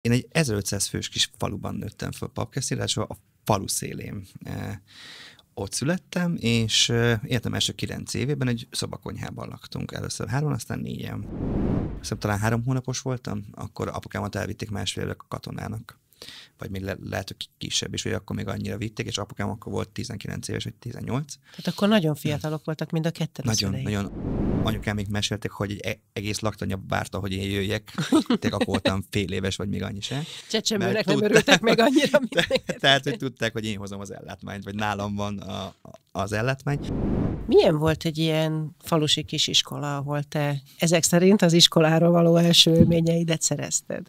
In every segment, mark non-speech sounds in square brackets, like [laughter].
Én egy 1500 fős kis faluban nőttem föl papkeszére, a falu szélén e, ott születtem, és e, értem első kilenc évében egy szobakonyhában laktunk. Először három, aztán négyen. Szerintem talán három hónapos voltam, akkor apukámat elvitték másfélre a katonának vagy még le, lehet, hogy kisebb is, hogy akkor még annyira vitték, és apukám akkor volt 19 éves, vagy 18. Tehát akkor nagyon fiatalok ja. voltak mind a ketten Nagyon, a nagyon. Anyukám még meséltek, hogy egy e, egész laktanya várta, hogy én jöjjek. [laughs] Tényleg akkor voltam fél éves, vagy még annyi sem. Csecsemőnek nem örültek meg annyira, mint [laughs] Tehát, hogy tudták, hogy én hozom az ellátmányt, vagy nálam van a, az ellátmány. Milyen volt egy ilyen falusi kis iskola, ahol te ezek szerint az iskoláról való első élményeidet szerezted?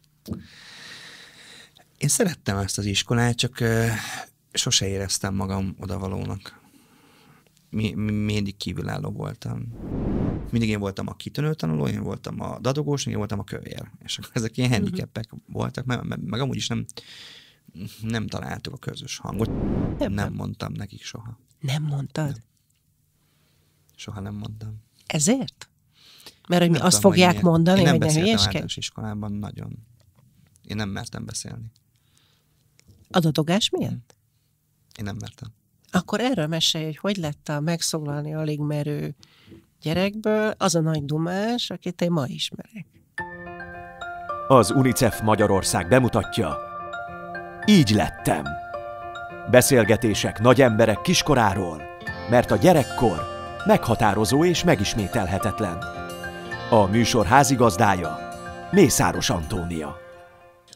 Én szerettem ezt az iskolát, csak sose éreztem magam odavalónak. mi, mindig kívülálló voltam. Mindig én voltam a kitönő tanuló, én voltam a dadogós, én voltam a kövér. És akkor ezek ilyen uh-huh. voltak, meg, meg, meg amúgy is nem, nem találtuk a közös hangot. Nem, nem mondtam nekik soha. Nem mondtad? Nem. Soha nem mondtam. Ezért? Mert hogy mi nem azt tudom, fogják mondani, én, hogy nem beszéltem iskolában nagyon. Én nem mertem beszélni. A dodogás miatt? Én nem mertem. Akkor erről mesélj, hogy hogy lett a megszólalni alig merő gyerekből az a nagy dumás, akit én ma ismerek. Az UNICEF Magyarország bemutatja Így lettem. Beszélgetések nagy emberek kiskoráról, mert a gyerekkor meghatározó és megismételhetetlen. A műsor házigazdája Mészáros Antónia.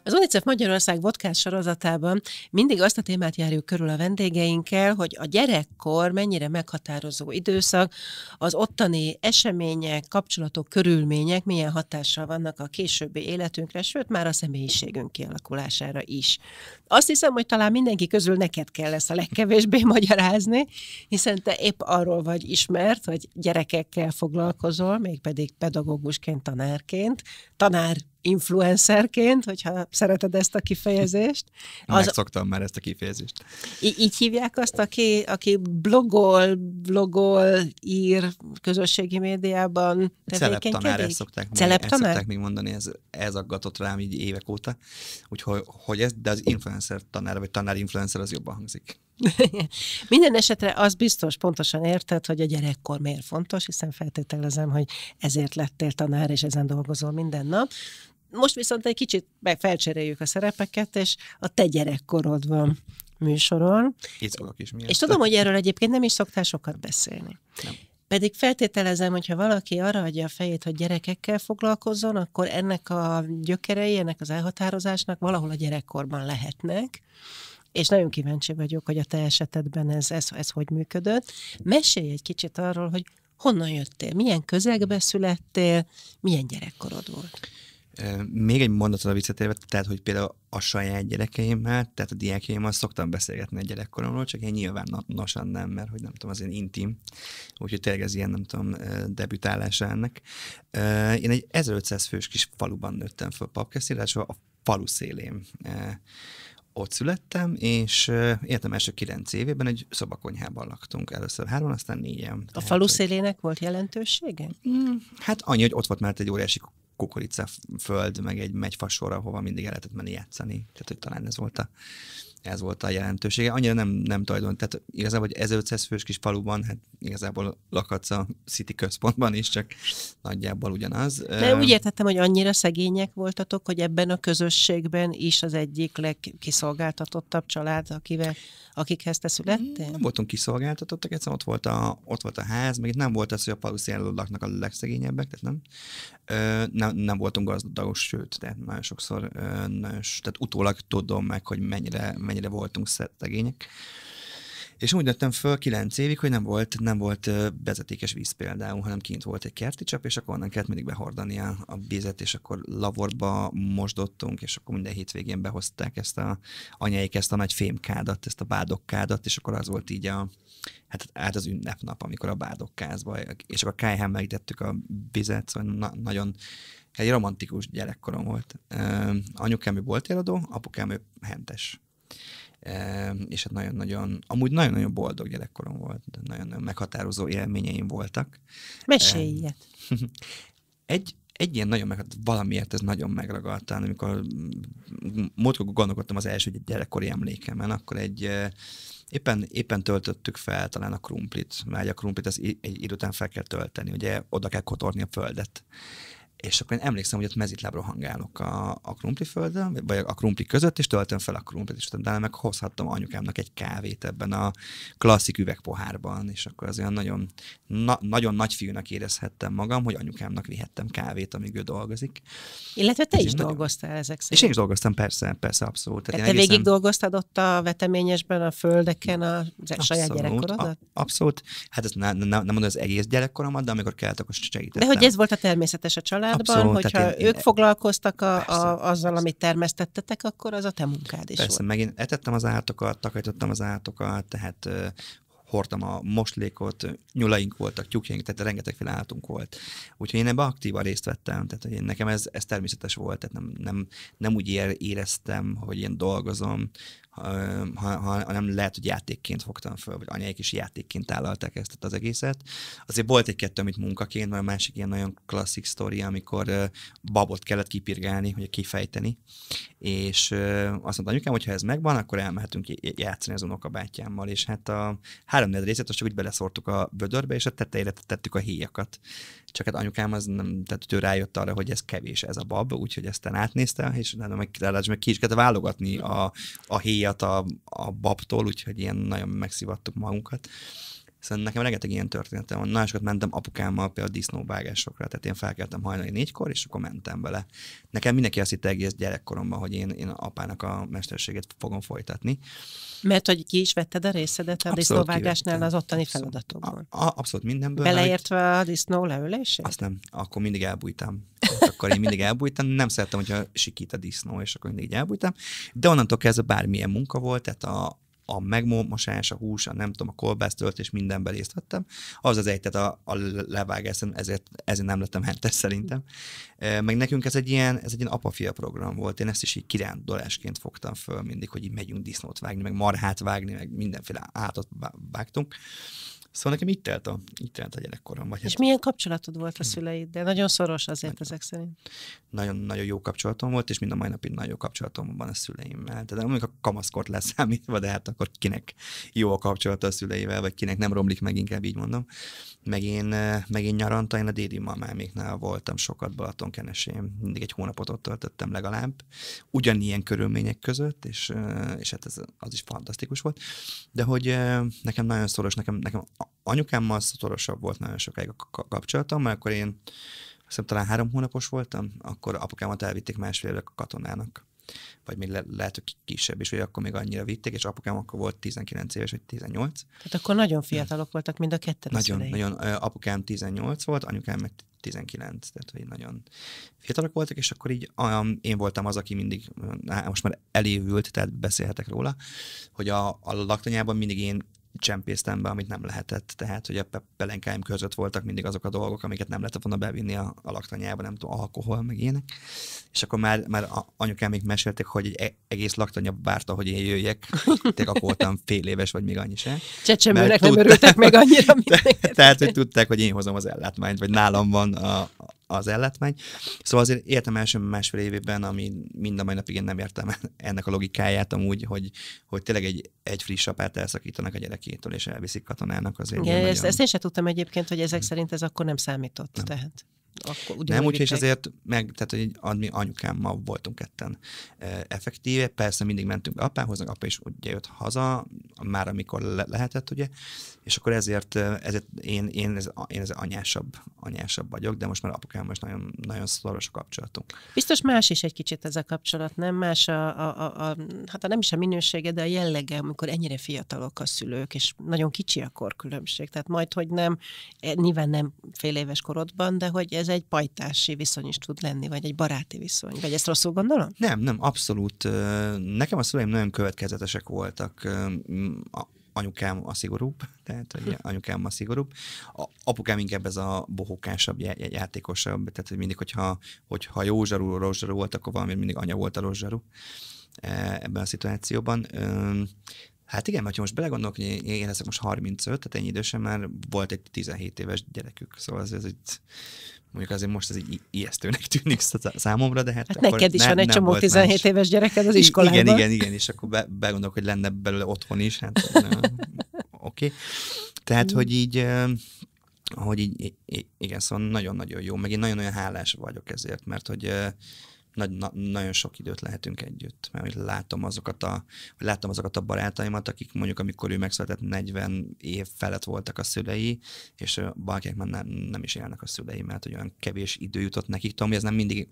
Az UNICEF Magyarország vodkás sorozatában mindig azt a témát járjuk körül a vendégeinkkel, hogy a gyerekkor mennyire meghatározó időszak, az ottani események, kapcsolatok, körülmények milyen hatással vannak a későbbi életünkre, sőt már a személyiségünk kialakulására is. Azt hiszem, hogy talán mindenki közül neked kell ezt a legkevésbé [laughs] magyarázni, hiszen te épp arról vagy ismert, hogy gyerekekkel foglalkozol, mégpedig pedagógusként, tanárként, tanár influencerként, hogyha szereted ezt a kifejezést. Az... Megszoktam már ezt a kifejezést. Í- így hívják azt, aki, aki blogol, blogol, ír közösségi médiában Celebtanár, ezt szokták, Celeb ezt szokták még mondani, ez, ez aggatott rám így évek óta, úgyhogy hogy ez, de az influencer tanár, vagy tanár-influencer az jobban hangzik. [laughs] Minden esetre az biztos, pontosan érted, hogy a gyerekkor miért fontos, hiszen feltételezem, hogy ezért lettél tanár, és ezen dolgozol minden nap, most viszont egy kicsit felcseréljük a szerepeket, és a te gyerekkorod van műsoron. is miatt. És tudom, hogy erről egyébként nem is szoktál sokat beszélni. Nem. Pedig feltételezem, hogyha valaki arra adja a fejét, hogy gyerekekkel foglalkozzon, akkor ennek a gyökerei, ennek az elhatározásnak valahol a gyerekkorban lehetnek, és nagyon kíváncsi vagyok, hogy a te esetedben ez, ez, ez hogy működött. Mesélj egy kicsit arról, hogy honnan jöttél, milyen közegbe születtél, milyen gyerekkorod volt. Még egy mondatot visszatérve, tehát, hogy például a saját gyerekeimmel, tehát a diákjaimmal szoktam beszélgetni a gyerekkoromról, csak én nosan nem, mert hogy nem tudom, az én intim, úgyhogy tényleg ez ilyen, nem tudom, debütálása ennek. Én egy 1500 fős kis faluban nőttem fel papkeszére, a falu szélén ott születtem, és értem első kilenc évében egy szobakonyhában laktunk. Először három, aztán négyen. A falu szélének volt jelentősége? Mm, hát annyi, hogy ott volt már egy óriási kukoricaföld, meg egy megyfasor, ahova mindig el lehetett menni játszani. Tehát, hogy talán ez volt a ez volt a jelentősége. Annyira nem, nem tulajdon, tehát igazából, hogy 1500 fős kis faluban, hát igazából lakatsz a City központban is, csak nagyjából ugyanaz. De úgy értettem, hogy annyira szegények voltatok, hogy ebben a közösségben is az egyik legkiszolgáltatottabb család, akivel, akikhez te születtél? Nem voltunk kiszolgáltatottak, egyszerűen ott volt a, ott volt a ház, meg itt nem volt az, hogy a falusi laknak a legszegényebbek, tehát nem. Ö, nem, nem voltunk gazdagos, sőt, tehát nagyon sokszor, ö, nagyon, tehát utólag tudom meg, hogy mennyire, mennyire mennyire voltunk szegények. És úgy nőttem föl kilenc évig, hogy nem volt, nem volt vezetékes víz például, hanem kint volt egy kerti csap, és akkor onnan kellett mindig behordani a, a vizet, és akkor lavorba mosdottunk, és akkor minden hétvégén behozták ezt a anyáik, ezt a nagy fémkádat, ezt a bádokkádat, és akkor az volt így a, hát, hát az ünnepnap, amikor a bádokkázba, és akkor a kájhán megítettük a vizet, szóval na, nagyon hát egy romantikus gyerekkorom volt. Uh, anyukám ő éladó, apukám ő hentes E, és hát nagyon-nagyon, amúgy nagyon-nagyon boldog gyerekkorom volt, de nagyon-nagyon meghatározó élményeim voltak. Mesélj ilyet. [laughs] Egy, egy ilyen nagyon meg, valamiért ez nagyon megragadtán, amikor múltkor gondolkodtam az első gyerekkori emlékemen, akkor egy eh, éppen, éppen töltöttük fel talán a krumplit, mert a krumplit az egy idő után fel kell tölteni, ugye oda kell kotorni a földet és akkor én emlékszem, hogy ott mezitlábra hangálok a, a földön, vagy a krumpli között, és töltöm fel a krumplit, és utána meg hozhattam anyukámnak egy kávét ebben a klasszik üvegpohárban, és akkor az olyan nagyon, na, nagyon nagyfiúnak érezhettem magam, hogy anyukámnak vihettem kávét, amíg ő dolgozik. Illetve te és is dolgoztál nagyon... ezek szerint. És én is dolgoztam, persze, persze, abszolút. Tehát te egészen... végig dolgoztad ott a veteményesben, a földeken, a abszolút, saját gyerekkorodat? A, abszolút. Hát ez nem nem nem mondom az egész gyerekkoromat, de amikor kellett, akkor segítettem. De hogy ez volt a természetes a család? családban, Abszolút, hogyha én, ők én, foglalkoztak a, persze, a, azzal, amit termesztettetek, akkor az a te munkád is Persze, volt. meg én etettem az állatokat, takarítottam az állatokat, tehát hordtam a moslékot, nyulaink voltak, tyúkjaink, tehát rengeteg állatunk volt. Úgyhogy én ebbe aktívan részt vettem, tehát hogy én, nekem ez, ez természetes volt, tehát nem, nem, nem úgy éreztem, hogy én dolgozom, ha, ha nem lehet, hogy játékként fogtam föl, vagy anyáik is játékként állalták ezt az egészet. Azért volt egy-kettő, amit munkaként, mert a másik ilyen nagyon klasszik sztori, amikor babot kellett kipirgálni, hogy kifejteni, és azt mondta anyukám, hogy ha ez megvan, akkor elmehetünk játszani az unokabátyámmal, és hát a három részét azt csak úgy beleszortuk a vödörbe, és a tetejére tettük a híjakat csak hát anyukám az nem, tehát ő rájött arra, hogy ez kevés ez a bab, úgyhogy ezt átnézte, és utána meg, meg ki is kellett válogatni a, a héjat a, a babtól, úgyhogy ilyen nagyon megszivattuk magunkat. Hiszen nekem rengeteg ilyen történetem van. Nagyon sokat mentem apukámmal például disznóvágásokra, tehát én felkeltem hajnali négykor, és akkor mentem vele. Nekem mindenki azt hitte egész gyerekkoromban, hogy én, én apának a mesterséget fogom folytatni. Mert hogy ki is vetted a részedet a disznóvágásnál az ottani abszolút. feladatokban? A, a, abszolút mindenből. Beleértve a disznó leülését? Azt nem, akkor mindig elbújtam. Ott akkor én mindig elbújtam, nem szerettem, hogyha sikít a disznó, és akkor mindig elbújtam. De onnantól kezdve bármilyen munka volt, tehát a, a megmosás, a hús, a nem tudom, a kolbásztölt és mindenben részt vettem. Az az egy, tehát a, a levágás, ezért, ezért nem lettem hentes szerintem. Meg nekünk ez egy ilyen, ez egy ilyen apafia program volt. Én ezt is így kirándulásként fogtam föl mindig, hogy így megyünk disznót vágni, meg marhát vágni, meg mindenféle átot vágtunk. Szóval nekem így telt a, így telt a gyerekkorom. Vagy és hát... milyen kapcsolatod volt a hm. De Nagyon szoros azért nagyon, ezek szerint. Nagyon-nagyon jó kapcsolatom volt, és mind a mai napig nagyon jó kapcsolatom van a szüleimmel. Tehát amikor a kamaszkort leszámítva, de hát akkor kinek jó a kapcsolata a szüleivel, vagy kinek nem romlik meg, inkább így mondom. Meg én, eh, meg én nyaranta, én a dédi mamáméknál voltam sokat Balatonkenesén. Mindig egy hónapot ott töltöttem legalább. Ugyanilyen körülmények között, és, eh, és hát ez, az is fantasztikus volt. De hogy eh, nekem nagyon szoros, nekem, nekem anyukámmal szatorosabb volt nagyon sokáig a kapcsolatom, mert akkor én azt hiszem, talán három hónapos voltam, akkor apukámat elvitték másfél évek a katonának vagy még le, lehet, hogy kisebb is, hogy akkor még annyira vitték, és apukám akkor volt 19 éves, vagy 18. Tehát akkor nagyon fiatalok voltak mind a ketten. Nagyon, szüleik. nagyon. Apukám 18 volt, anyukám meg 19, tehát hogy nagyon fiatalok voltak, és akkor így olyan, én voltam az, aki mindig, most már elévült, tehát beszélhetek róla, hogy a, a laktanyában mindig én csempésztem be, amit nem lehetett. Tehát, hogy a pelenkáim között voltak mindig azok a dolgok, amiket nem lehetett volna bevinni a, a laktanyába, nem tudom, alkohol, meg ilyenek. És akkor már, már anyukám még meséltek, hogy egy e-, egész laktanya várta, hogy én jöjjek. Tényleg akkor voltam fél éves, vagy még annyi sem. Csecsemőnek nem örültek meg annyira. Te, [laughs] tehát, hogy tudták, hogy én hozom az ellátmányt, vagy nálam van a, az ellátmány. Szóval azért értem első másfél évében, ami mind a mai napig én nem értem [laughs] ennek a logikáját amúgy, hogy, hogy tényleg egy, egy friss apát elszakítanak a gyerekétől, és elviszik katonának azért. Igen, ezt, nagyon... ezt én sem tudtam egyébként, hogy ezek szerint ez akkor nem számított. Nem. Tehát akkor úgy Nem, úgyhogy azért meg, tehát hogy anyukámmal voltunk ketten e, effektíve, persze mindig mentünk apához, apa is ugye jött haza, már amikor le- lehetett, ugye, és akkor ezért, e, ezért én, én, ez, én ez anyásabb, anyásabb vagyok, de most már apukámmal is nagyon, nagyon szoros a kapcsolatunk. Biztos más is egy kicsit ez a kapcsolat, nem? Más a, a, a, a hát a nem is a minősége, de a jellege, amikor ennyire fiatalok a szülők, és nagyon kicsi a korkülönbség, tehát majd, hogy nem, e, nyilván nem fél éves korodban, de hogy ez ez egy pajtási viszony is tud lenni, vagy egy baráti viszony. Vagy ezt rosszul gondolom? Nem, nem, abszolút. Nekem a szüleim nagyon következetesek voltak. Anyukám a szigorúbb, [laughs] tehát hogy anyukám a szigorúbb. A, apukám inkább ez a bohókásabb, játékosabb, tehát hogy mindig, hogyha, hogyha jó zsarú, rossz zsarú volt, akkor valami mindig anya volt a rossz zsarú e, ebben a szituációban. Hát igen, mert most belegondolok, hogy én leszek most 35, tehát ennyi idősen már volt egy 17 éves gyerekük, szóval ez, ez itt, mondjuk azért most ez így ijesztőnek tűnik számomra, de hát, hát akkor neked is ne, van egy csomó 17 más. éves gyereked az iskolában. Igen, igen, igen, és akkor be, belegondolok, hogy lenne belőle otthon is, hát [laughs] oké. Okay. Tehát, mm. hogy így hogy így, igen, szóval nagyon-nagyon jó, meg én nagyon-nagyon hálás vagyok ezért, mert hogy nagy, na, nagyon sok időt lehetünk együtt, mert látom azokat a, látom azokat a barátaimat, akik mondjuk amikor ő megszületett 40 év felett voltak a szülei, és valakinek már nem, nem is élnek a szülei, mert hogy olyan kevés idő jutott nekik. Tudom, hogy ez nem mindig,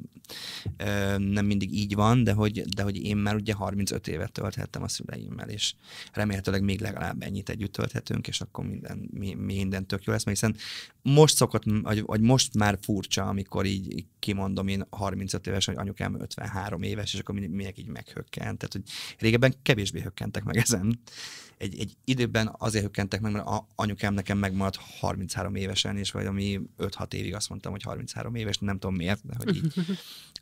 ö, nem mindig így van, de hogy, de hogy én már ugye 35 évet tölthettem a szüleimmel, és remélhetőleg még legalább ennyit együtt tölthetünk, és akkor minden, mi, minden tök jó lesz, mert hiszen most szokott, vagy, vagy most már furcsa, amikor így, így kimondom én 35 éves hogy anyukám 53 éves, és akkor mindenki így meghökkent. Tehát, hogy régebben kevésbé hökkentek meg ezen. Egy, egy időben azért hökkentek meg, mert a anyukám nekem megmaradt 33 évesen, és vagy ami 5-6 évig azt mondtam, hogy 33 éves, nem tudom miért, de hogy így [laughs]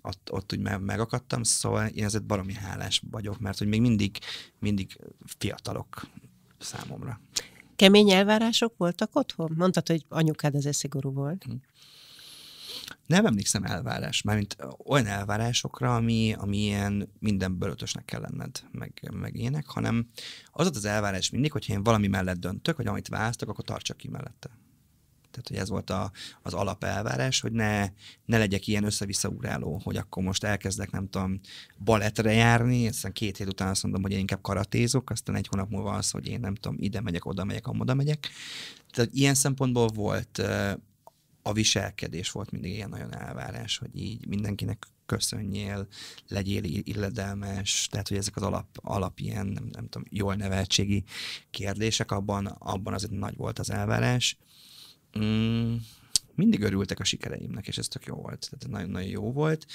ott, ott úgy meg, megakadtam, szóval én ezért baromi hálás vagyok, mert hogy még mindig, mindig fiatalok számomra. Kemény elvárások voltak otthon? Mondtad, hogy anyukád azért szigorú volt. Hm nem emlékszem elvárás, mármint olyan elvárásokra, ami, ami ilyen mindenből ötösnek kell lenned, meg, meg ilyenek, hanem az az elvárás mindig, hogyha én valami mellett döntök, vagy amit választok, akkor tartsak ki mellette. Tehát, hogy ez volt a, az alapelvárás, hogy ne, ne legyek ilyen össze-vissza ugráló, hogy akkor most elkezdek, nem tudom, baletre járni, aztán két hét után azt mondom, hogy én inkább karatézok, aztán egy hónap múlva az, hogy én nem tudom, ide megyek, oda megyek, amoda megyek. Tehát ilyen szempontból volt a viselkedés volt mindig ilyen nagyon elvárás, hogy így mindenkinek köszönjél, legyél illedelmes, tehát hogy ezek az alap, alap ilyen, nem, nem tudom, jól neveltségi kérdések, abban, abban azért nagy volt az elvárás. Mm, mindig örültek a sikereimnek, és ez tök jó volt. Tehát nagyon-nagyon jó volt.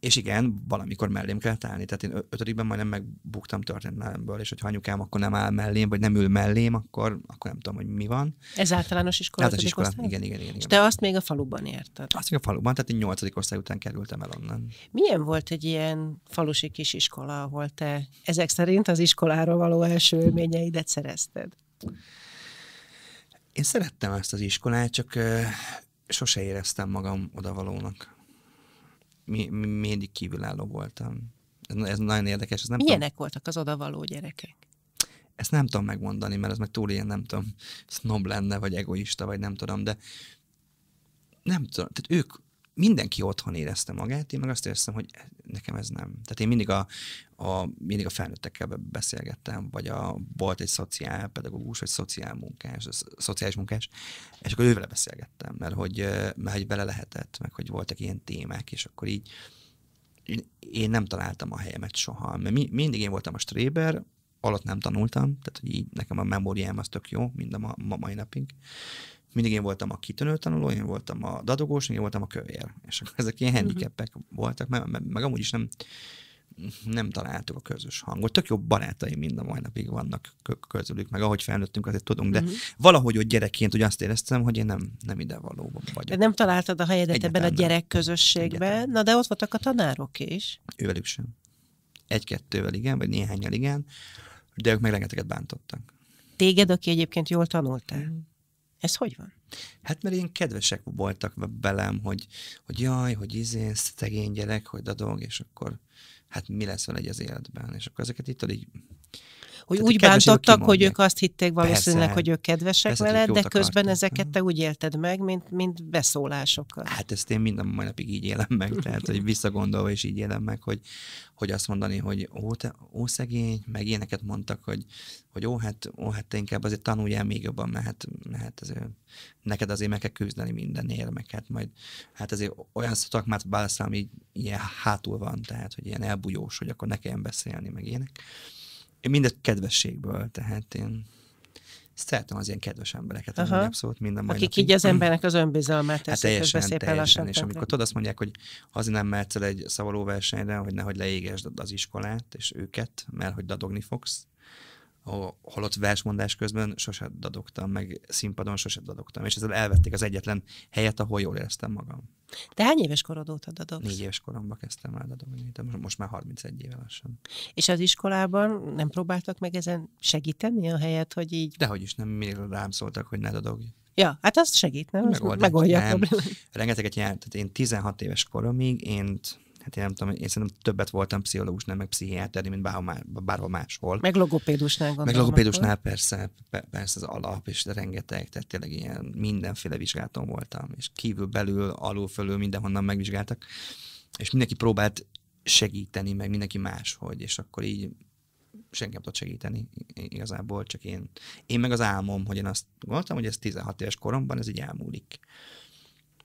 És igen, valamikor mellém kellett állni. Tehát én ötödikben majdnem megbuktam történelemből, és hogy anyukám akkor nem áll mellém, vagy nem ül mellém, akkor, akkor nem tudom, hogy mi van. Ez általános iskola? Általános iskola, igen, igen, igen, igen. És te azt még a faluban érted? Azt még a faluban, tehát én nyolcadik osztály után kerültem el onnan. Milyen volt egy ilyen falusi kis iskola, ahol te ezek szerint az iskoláról való első élményeidet szerezted? Én szerettem ezt az iskolát, csak sose éreztem magam odavalónak. Mi, mi, mindig kívülálló voltam. Ez, ez nagyon érdekes. Ez nem Milyenek tudom... voltak az odavaló gyerekek? Ezt nem tudom megmondani, mert ez meg túl ilyen, nem tudom, snob lenne, vagy egoista, vagy nem tudom, de nem tudom, tehát ők, mindenki otthon érezte magát, én meg azt éreztem, hogy nekem ez nem. Tehát én mindig a, a, mindig a felnőttekkel beszélgettem, vagy a, volt egy szociálpedagógus, vagy szociálmunkás, szociális munkás, és akkor ővel beszélgettem, mert hogy, mert hogy bele lehetett, meg hogy voltak ilyen témák, és akkor így én, én nem találtam a helyemet soha, mert mi, mindig én voltam a stréber, alatt nem tanultam, tehát hogy így nekem a memóriám az tök jó, mind a ma, ma mai napig. Mindig én voltam a kitönő tanuló, én voltam a dadogós, én voltam a kövér. És akkor ezek ilyen uh-huh. handicapek voltak, meg, meg amúgy is nem, nem találtuk a közös hangot. Tök jó barátaim mind a mai napig vannak közülük, meg ahogy felnőttünk, azért tudunk, de uh-huh. valahogy ott gyerekként ugye azt éreztem, hogy én nem, nem ide valóban vagyok. De nem találtad a helyedet Egyetlen ebben a gyerek közösségben, na de ott voltak a tanárok is. Ővelük sem. Egy-kettővel igen, vagy néhányal igen, de ők meg rengeteget bántottak. Téged, aki egyébként jól tanultál. Mm. Ez hogy van? Hát mert ilyen kedvesek voltak velem, hogy, hogy jaj, hogy izén, szegény gyerek, hogy dadog, és akkor hát mi lesz vele egy az életben. És akkor ezeket itt így hogy Tehát úgy bántottak, hogy ők azt hitték valószínűleg, persze, hogy ők kedvesek persze, veled, de közben közben mhm. ezeket te úgy élted meg, mint, mint beszólásokat. Hát ezt én minden mai napig így élem meg, tehát hogy visszagondolva is így élem meg, hogy, hogy azt mondani, hogy ó, te, ó szegény, meg ilyeneket mondtak, hogy, hogy ó, hát, ó, hát te inkább azért tanuljál még jobban, mert hát, hát azért, neked azért meg kell küzdeni mindenért, meg hát majd, hát azért olyan szakmát válaszol, ami ilyen hátul van, tehát hogy ilyen elbújós, hogy akkor ne kelljen beszélni, meg ilyenek én mindez kedvességből, tehát én szeretem az ilyen kedves embereket, Aha. abszolút minden Akik napig. így az embernek az önbizalmát teszik, hát teljesen, teljesen, teljesen. És amikor tudod, azt mondják, hogy azért nem mehetsz el egy versenyre, hogy nehogy leégesd az iskolát és őket, mert hogy dadogni fogsz, holott versmondás közben sose dadogtam, meg színpadon sose dadogtam, és ezzel elvették az egyetlen helyet, ahol jól éreztem magam. Te hány éves korod óta dadogsz? Négy éves koromban kezdtem el dadogni, de most már 31 éve lassan. És az iskolában nem próbáltak meg ezen segíteni a helyet, hogy így... Dehogy is nem, minél rám szóltak, hogy ne dadogj. Ja, hát az segít, nem? Megoldja, megoldja a problémát. Rengeteget jelent. tehát én 16 éves koromig én hát én nem tudom, én szerintem többet voltam pszichológusnál, meg pszichiáterni, mint bárhol, bárhol máshol. Meg logopédusnál gondolom. Meg logopédusnál akkor. persze, persze az alap, és rengeteg, tehát tényleg ilyen mindenféle vizsgálaton voltam, és kívül, belül, alul, fölül, mindenhonnan megvizsgáltak, és mindenki próbált segíteni, meg mindenki máshogy, és akkor így senki nem tudott segíteni igazából, csak én. Én meg az álmom, hogy én azt gondoltam, hogy ez 16 éves koromban, ez így elmúlik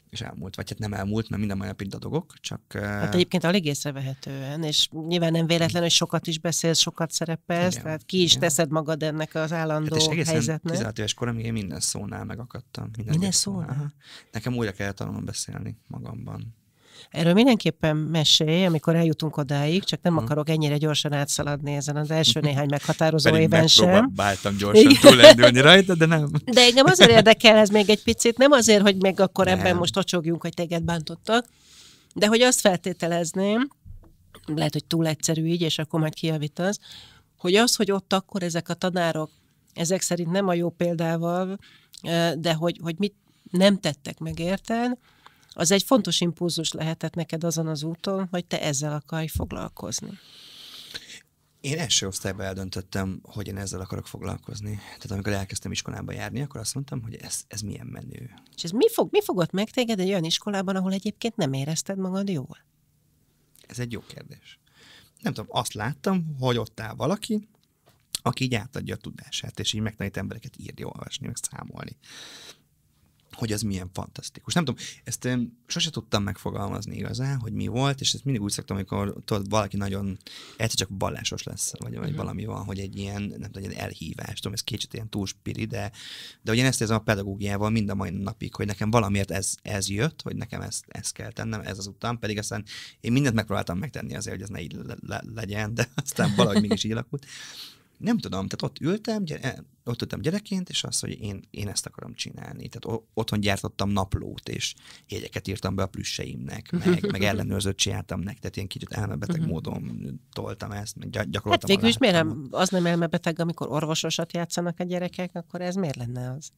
és elmúlt, vagy hát nem elmúlt, mert minden mai napig dadogok, csak... Hát egyébként alig észrevehetően, és nyilván nem véletlen, hogy sokat is beszélsz, sokat szerepelsz, tehát ki is igen. teszed magad ennek az állandó hát és egészen helyzetnek. 16 éves koromig én minden szónál megakadtam. Minden, minden szónál? szónál? Nekem újra kell tanulnom beszélni magamban. Erről mindenképpen mesélj, amikor eljutunk odáig, csak nem hmm. akarok ennyire gyorsan átszaladni ezen az első [laughs] néhány meghatározó Pedig éven sem. Báltam gyorsan túlendülni rajta, de nem. De engem azért érdekel ez még egy picit, nem azért, hogy meg akkor nem. ebben most tocsogjunk, hogy téged bántottak, de hogy azt feltételezném, lehet, hogy túl egyszerű így, és akkor majd kijavítasz, hogy az, hogy ott akkor ezek a tanárok ezek szerint nem a jó példával, de hogy, hogy mit nem tettek meg, érted? az egy fontos impulzus lehetett neked azon az úton, hogy te ezzel akarj foglalkozni. Én első osztályban eldöntöttem, hogy én ezzel akarok foglalkozni. Tehát amikor elkezdtem iskolába járni, akkor azt mondtam, hogy ez, ez milyen menő. És ez mi, fog, mi fogott meg téged egy olyan iskolában, ahol egyébként nem érezted magad jól? Ez egy jó kérdés. Nem tudom, azt láttam, hogy ott áll valaki, aki így átadja a tudását, és így megtanít embereket írni, olvasni, meg számolni hogy az milyen fantasztikus. Nem tudom, ezt én sose tudtam megfogalmazni igazán, hogy mi volt, és ezt mindig úgy szoktam, amikor tudod, valaki nagyon egyszer csak vallásos lesz, vagy, vagy uh-huh. valami van, hogy egy ilyen, nem tudom, egy elhívás, tudom, ez kicsit ilyen túl spiri, de, de hogy én ezt érzem a pedagógiával mind a mai napig, hogy nekem valamiért ez, ez jött, hogy nekem ezt, ezt kell tennem, ez az utam, pedig aztán én mindent megpróbáltam megtenni azért, hogy ez ne így le, le, legyen, de [laughs] aztán valahogy mégis így alakult nem tudom, tehát ott ültem, gyere, eh, ott ültem gyerekként, és azt, hogy én, én ezt akarom csinálni. Tehát otthon gyártottam naplót, és jegyeket írtam be a plüsseimnek, [laughs] meg, meg ellenőrzött csináltam nektek, tehát ilyen kicsit elmebeteg mhm. módon toltam ezt, meg hát gyakoroltam. Hát végül is miért nem, az nem elmebeteg, amikor orvososat játszanak a gyerekek, akkor ez miért lenne az?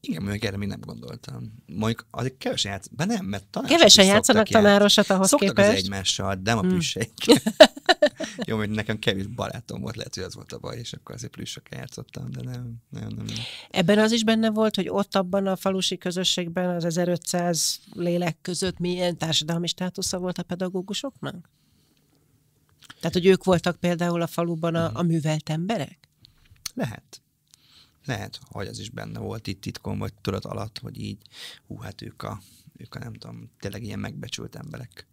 Igen, mondjuk erre még nem gondoltam. Mondjuk azért kevesen játszanak, de nem, mert talán Kevesen játszanak tanárosat ahhoz szoktak képest. Szoktak az egymással, de a hmm. [laughs] Jó, hogy nekem kevés barátom volt, lehet, hogy az volt a baj, és akkor azért plüssökkel játszottam, de nem, nem, nem, nem. Ebben az is benne volt, hogy ott abban a falusi közösségben az 1500 lélek között milyen társadalmi státusza volt a pedagógusoknak? Tehát, hogy ők voltak például a faluban a, a mhm. művelt emberek? Lehet lehet, hogy az is benne volt itt titkon, vagy tudat alatt, hogy így, hú, hát ők a ők a nem tudom, tényleg ilyen megbecsült emberek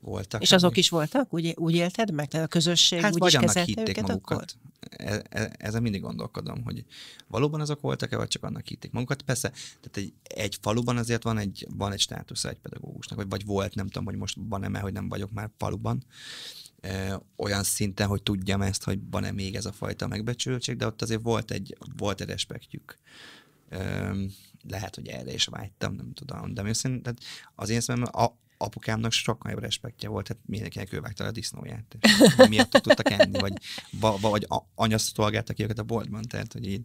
voltak. És azok is voltak? Úgy, úgy élted meg? Tehát a közösség hát úgy is kezelte hitték őket magukat. Akkor? E, e, Ezzel mindig gondolkodom, hogy valóban azok voltak-e, vagy csak annak hitték magukat. Persze, tehát egy, egy faluban azért van egy, van egy státusza egy pedagógusnak, vagy, vagy volt, nem tudom, hogy most van-e, mert hogy nem vagyok már faluban e, olyan szinten, hogy tudjam ezt, hogy van-e még ez a fajta megbecsültség, de ott azért volt egy, volt egy respektjük lehet, hogy erre is vágytam, nem tudom, de még tehát az én szememben a, apukámnak sokkal respektje volt, tehát mindenkinek ő vágta a disznóját. Miatt tudtak enni, vagy, vagy anyasztolgáltak őket a boltban, tehát, hogy így,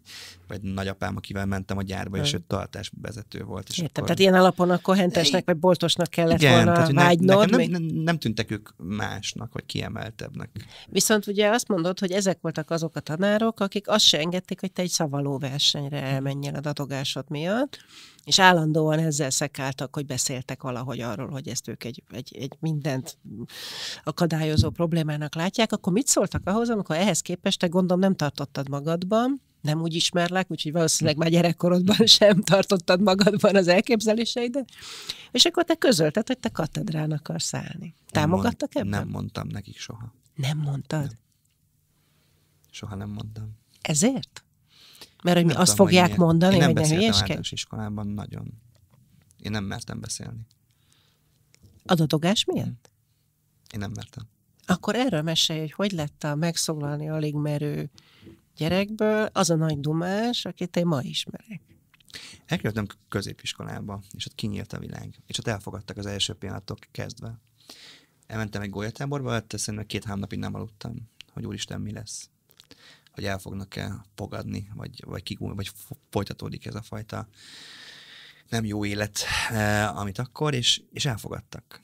vagy nagyapám, akivel mentem a gyárba, és hm. ő tartásvezető volt. És Értem, akkor... tehát ilyen alapon akkor hentesnek, vagy boltosnak kellett igen, volna tehát, vágynod. Ne, nem, nem, nem, tűntek ők másnak, vagy kiemeltebbnek. Viszont ugye azt mondod, hogy ezek voltak azok a tanárok, akik azt se engedték, hogy te egy szavaló versenyre elmenjél a datogásod miatt, és állandóan ezzel szekáltak, hogy beszéltek valahogy arról, hogy ezt ők egy, egy, egy mindent akadályozó problémának látják, akkor mit szóltak ahhoz, amikor ehhez képest te gondolom nem tartottad magadban, nem úgy ismerlek, úgyhogy valószínűleg már gyerekkorodban [laughs] sem tartottad magadban az elképzeléseidet, és akkor te közölted, hogy te katedrán akarsz állni. Támogattak ebben? Nem mondtam nekik soha. Nem mondtad? Nem. Soha nem mondtam. Ezért? Mert hogy nem mi azt tudom, fogják miért. mondani, Én nem hogy ne hülyeskedj? iskolában nagyon. Én nem mertem beszélni. Adatogás miatt? Hmm. Én nem mertem. Akkor erről mesélj, hogy hogy lett a megszólalni alig merő gyerekből az a nagy dumás, akit én ma ismerek. Elkerültem középiskolába, és ott kinyílt a világ, és ott elfogadtak az első pillanattól kezdve. Elmentem egy golyatáborba, hát szerintem két-három napig nem aludtam, hogy úristen, mi lesz hogy el fognak-e fogadni, vagy, vagy, kigúl, vagy folytatódik ez a fajta nem jó élet, eh, amit akkor, és, és elfogadtak.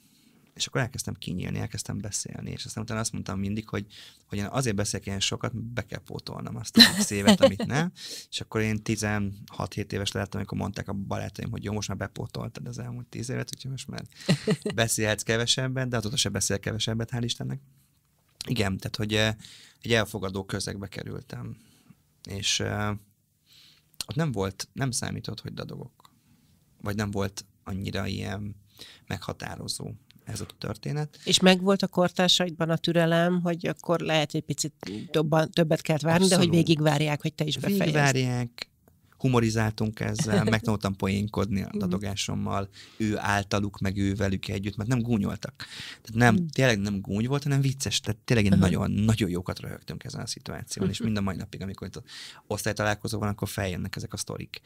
És akkor elkezdtem kinyílni, elkezdtem beszélni, és aztán utána azt mondtam mindig, hogy, hogy én azért beszélek ilyen sokat, be kell pótolnom azt a szévet, amit nem. És akkor én 16-7 éves lehettem, amikor mondták a barátaim, hogy jó, most már bepótoltad az elmúlt 10 évet, úgyhogy most már beszélhetsz kevesebben, de azóta se beszél kevesebbet, hál' Istennek. Igen, tehát hogy eh, egy elfogadó közegbe kerültem, és eh, ott nem volt, nem számított, hogy dadogok. Vagy nem volt annyira ilyen meghatározó ez a történet. És meg volt a kortársaidban a türelem, hogy akkor lehet egy picit többet kellett várni, Abszolút. de hogy végigvárják, hogy te is befejezd. Végigvárják, humorizáltunk ezzel, [laughs] megtanultam poénkodni a mhm. dadogásommal, ő általuk, meg ő velük együtt, mert nem gúnyoltak. Tehát nem, mhm. tényleg nem gúny volt, hanem vicces, tehát tényleg nagyon, nagyon jókat röhögtünk ezen a szituáción, és mhm. mind a mai napig, amikor itt osztálytalálkozó van, akkor feljönnek ezek a sztorik.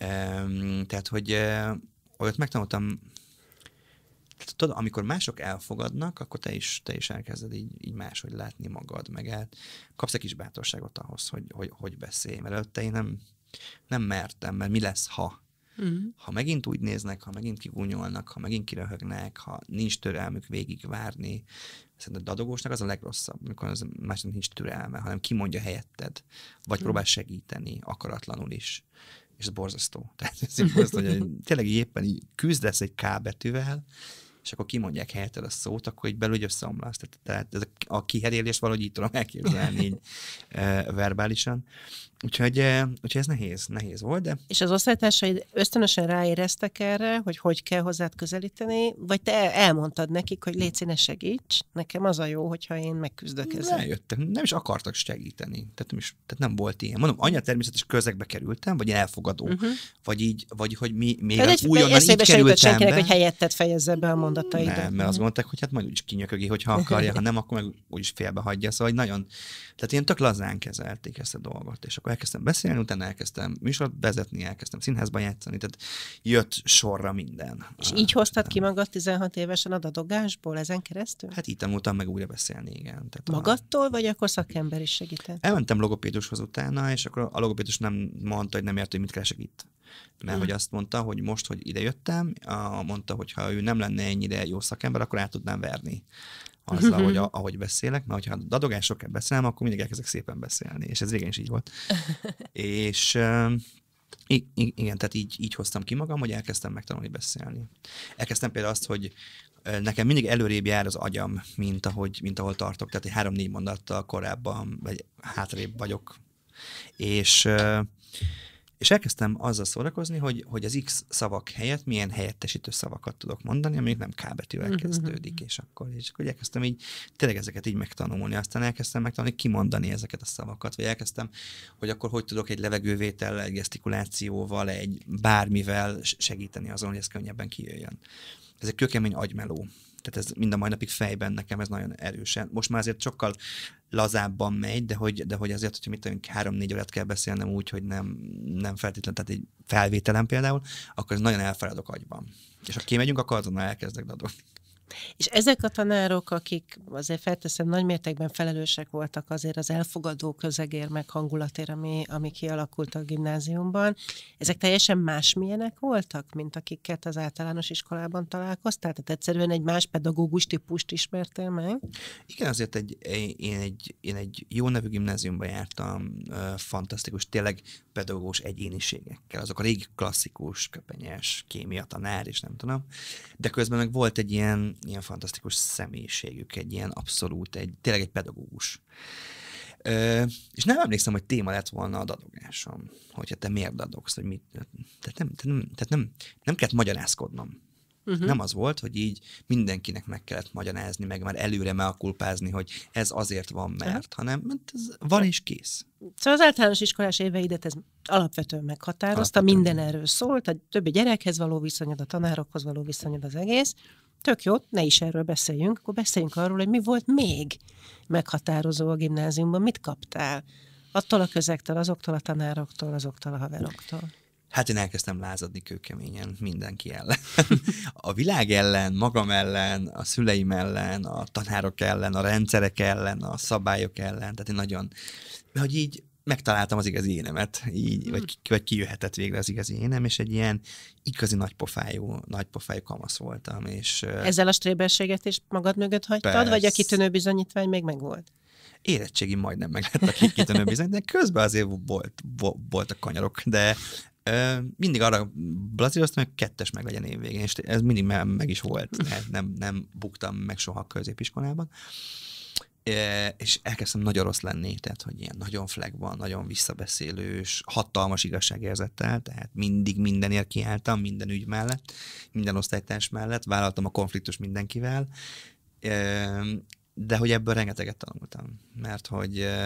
Um, tehát, hogy uh, olyat megtanultam tehát tudod, amikor mások elfogadnak, akkor te is, te is elkezded így, így máshogy látni magad, meg el hát kapsz egy kis bátorságot ahhoz, hogy, hogy, hogy beszélj, mert előtte én nem, nem mertem, mert mi lesz, ha? Uh-huh. Ha megint úgy néznek, ha megint kigúnyolnak, ha megint kiröhögnek, ha nincs türelmük végig várni. Szerintem a dadogósnak az a legrosszabb, amikor az másnak nincs türelme, hanem kimondja helyetted, vagy mm. próbál segíteni akaratlanul is. És ez borzasztó. [laughs] Tehát ez borzasztó, hogy tényleg éppen így küzdesz egy K betűvel, és akkor kimondják helyetted a szót, akkor így belül összeomlasz. Tehát, tehát ez a kiherélést valahogy így tudom elképzelni így, verbálisan. Úgyhogy, eh, úgyhogy ez nehéz, nehéz volt, de... És az osztálytársaid ösztönösen ráéreztek erre, hogy hogy kell hozzád közelíteni, vagy te elmondtad nekik, hogy légy ne segíts, nekem az a jó, hogyha én megküzdök ezzel. Nem jöttem, nem is akartak segíteni, tehát nem, is, tehát nem volt ilyen. Mondom, anya természetes közegbe kerültem, vagy elfogadó, uh-huh. vagy így, vagy hogy mi, még tehát egy, újonnan így kerültem senkinek, be. hogy helyetted fejezze be a mondataidat. Nem, mert azt gondolták, hogy hát majd úgyis kinyökögi, hogyha akarja, ha nem, akkor meg úgyis hagyja, Szóval nagyon, tehát ilyen tök lazán kezelték ezt a dolgot, és akkor akkor elkezdtem beszélni, utána elkezdtem műsort vezetni, elkezdtem színházban játszani, tehát jött sorra minden. És így hoztad ki magad 16 évesen a dadogásból ezen keresztül? Hát így tanultam meg újra beszélni, igen. Tehát Magadtól, a... vagy akkor szakember is segített? Elmentem logopédushoz utána, és akkor a logopédus nem mondta, hogy nem ért, hogy mit keresek itt. Mert hmm. hogy azt mondta, hogy most, hogy ide jöttem, mondta, hogy ha ő nem lenne ennyire jó szakember, akkor át tudnám verni azzal, hogy mhm. a, ahogy beszélek, mert ha dadogásokkal beszélem, akkor mindig elkezdek szépen beszélni, és ez régen is így volt. [laughs] és I- igen, tehát így, így hoztam ki magam, hogy elkezdtem megtanulni beszélni. Elkezdtem például azt, hogy nekem mindig előrébb jár az agyam, mint, ahogy, mint ahol tartok, tehát egy három-négy mondattal korábban, vagy hátrébb vagyok. És és elkezdtem azzal szórakozni, hogy, hogy az X szavak helyett milyen helyettesítő szavakat tudok mondani, amik nem K betűvel mhm, mhm, kezdődik, mhm. és akkor, és akkor elkezdtem így tényleg ezeket így megtanulni, aztán elkezdtem megtanulni kimondani ezeket a szavakat, vagy elkezdtem, hogy akkor hogy tudok egy levegővétel egy gesztikulációval, egy bármivel segíteni azon, hogy ez könnyebben kijöjjön. Ez egy kőkemény agymeló. Tehát ez mind a mai napig fejben nekem ez nagyon erősen. Most már azért sokkal lazábban megy, de hogy, de hogy azért, hogyha mit tudom, három-négy órát kell beszélnem úgy, hogy nem, nem feltétlenül, tehát egy felvételen például, akkor ez nagyon elfáradok agyban. És ha kimegyünk, akkor azonnal elkezdek dadogni. És ezek a tanárok, akik azért felteszem nagymértékben felelősek voltak azért az elfogadó közegért, meg hangulatért, ami, ami kialakult a gimnáziumban, ezek teljesen másmilyenek voltak, mint akiket az általános iskolában találkoztál? Tehát egyszerűen egy más pedagógus típust ismertél meg? Igen, azért egy, én, egy, én egy jó nevű gimnáziumban jártam, fantasztikus, tényleg pedagógus egyéniségekkel, azok a régi klasszikus, köpenyes, kémia tanár, és nem tudom, de közben meg volt egy ilyen ilyen fantasztikus személyiségük, egy ilyen abszolút, egy, tényleg egy pedagógus. Ö, és nem emlékszem, hogy téma lett volna a dadogásom, hogyha te miért dadogsz, hogy mit, tehát nem, tehát nem, tehát nem, nem kellett magyarázkodnom. Uh-huh. Nem az volt, hogy így mindenkinek meg kellett magyarázni, meg már előre meakulpázni, hogy ez azért van, mert, uh-huh. hanem mert ez van és kész. Szóval az általános iskolás éveidet ez alapvetően meghatározta, alapvetően. minden erről szólt, a többi gyerekhez való viszonyod, a tanárokhoz való viszonyod az egész. Tök jó, ne is erről beszéljünk, akkor beszéljünk arról, hogy mi volt még meghatározó a gimnáziumban, mit kaptál attól a közektől, azoktól a tanároktól, azoktól a haveroktól. Hát én elkezdtem lázadni kőkeményen mindenki ellen. [laughs] A világ ellen, magam ellen, a szüleim ellen, a tanárok ellen, a rendszerek ellen, a szabályok ellen. Tehát én nagyon, hogy így megtaláltam az igazi énemet, így, vagy, hmm. vagy kijöhetett végre az igazi énem, és egy ilyen igazi nagypofájú, nagypofájú kamasz voltam. És, Ezzel a stréberséget is magad mögött hagytad, persze. vagy a kitűnő bizonyítvány még megvolt? Érettségi majdnem meg lett a kitűnő bizonyítvány, de közben azért volt, voltak kanyarok, de ö, mindig arra blazíroztam, hogy kettes meg legyen évvégén, és ez mindig meg is volt, nem, nem buktam meg soha középiskolában. E, és elkezdtem nagyon rossz lenni, tehát hogy ilyen nagyon flagban, nagyon visszabeszélős, hatalmas igazságérzettel, tehát mindig mindenért kiálltam, minden ügy mellett, minden osztálytárs mellett, vállaltam a konfliktus mindenkivel, e, de hogy ebből rengeteget tanultam, mert hogy e,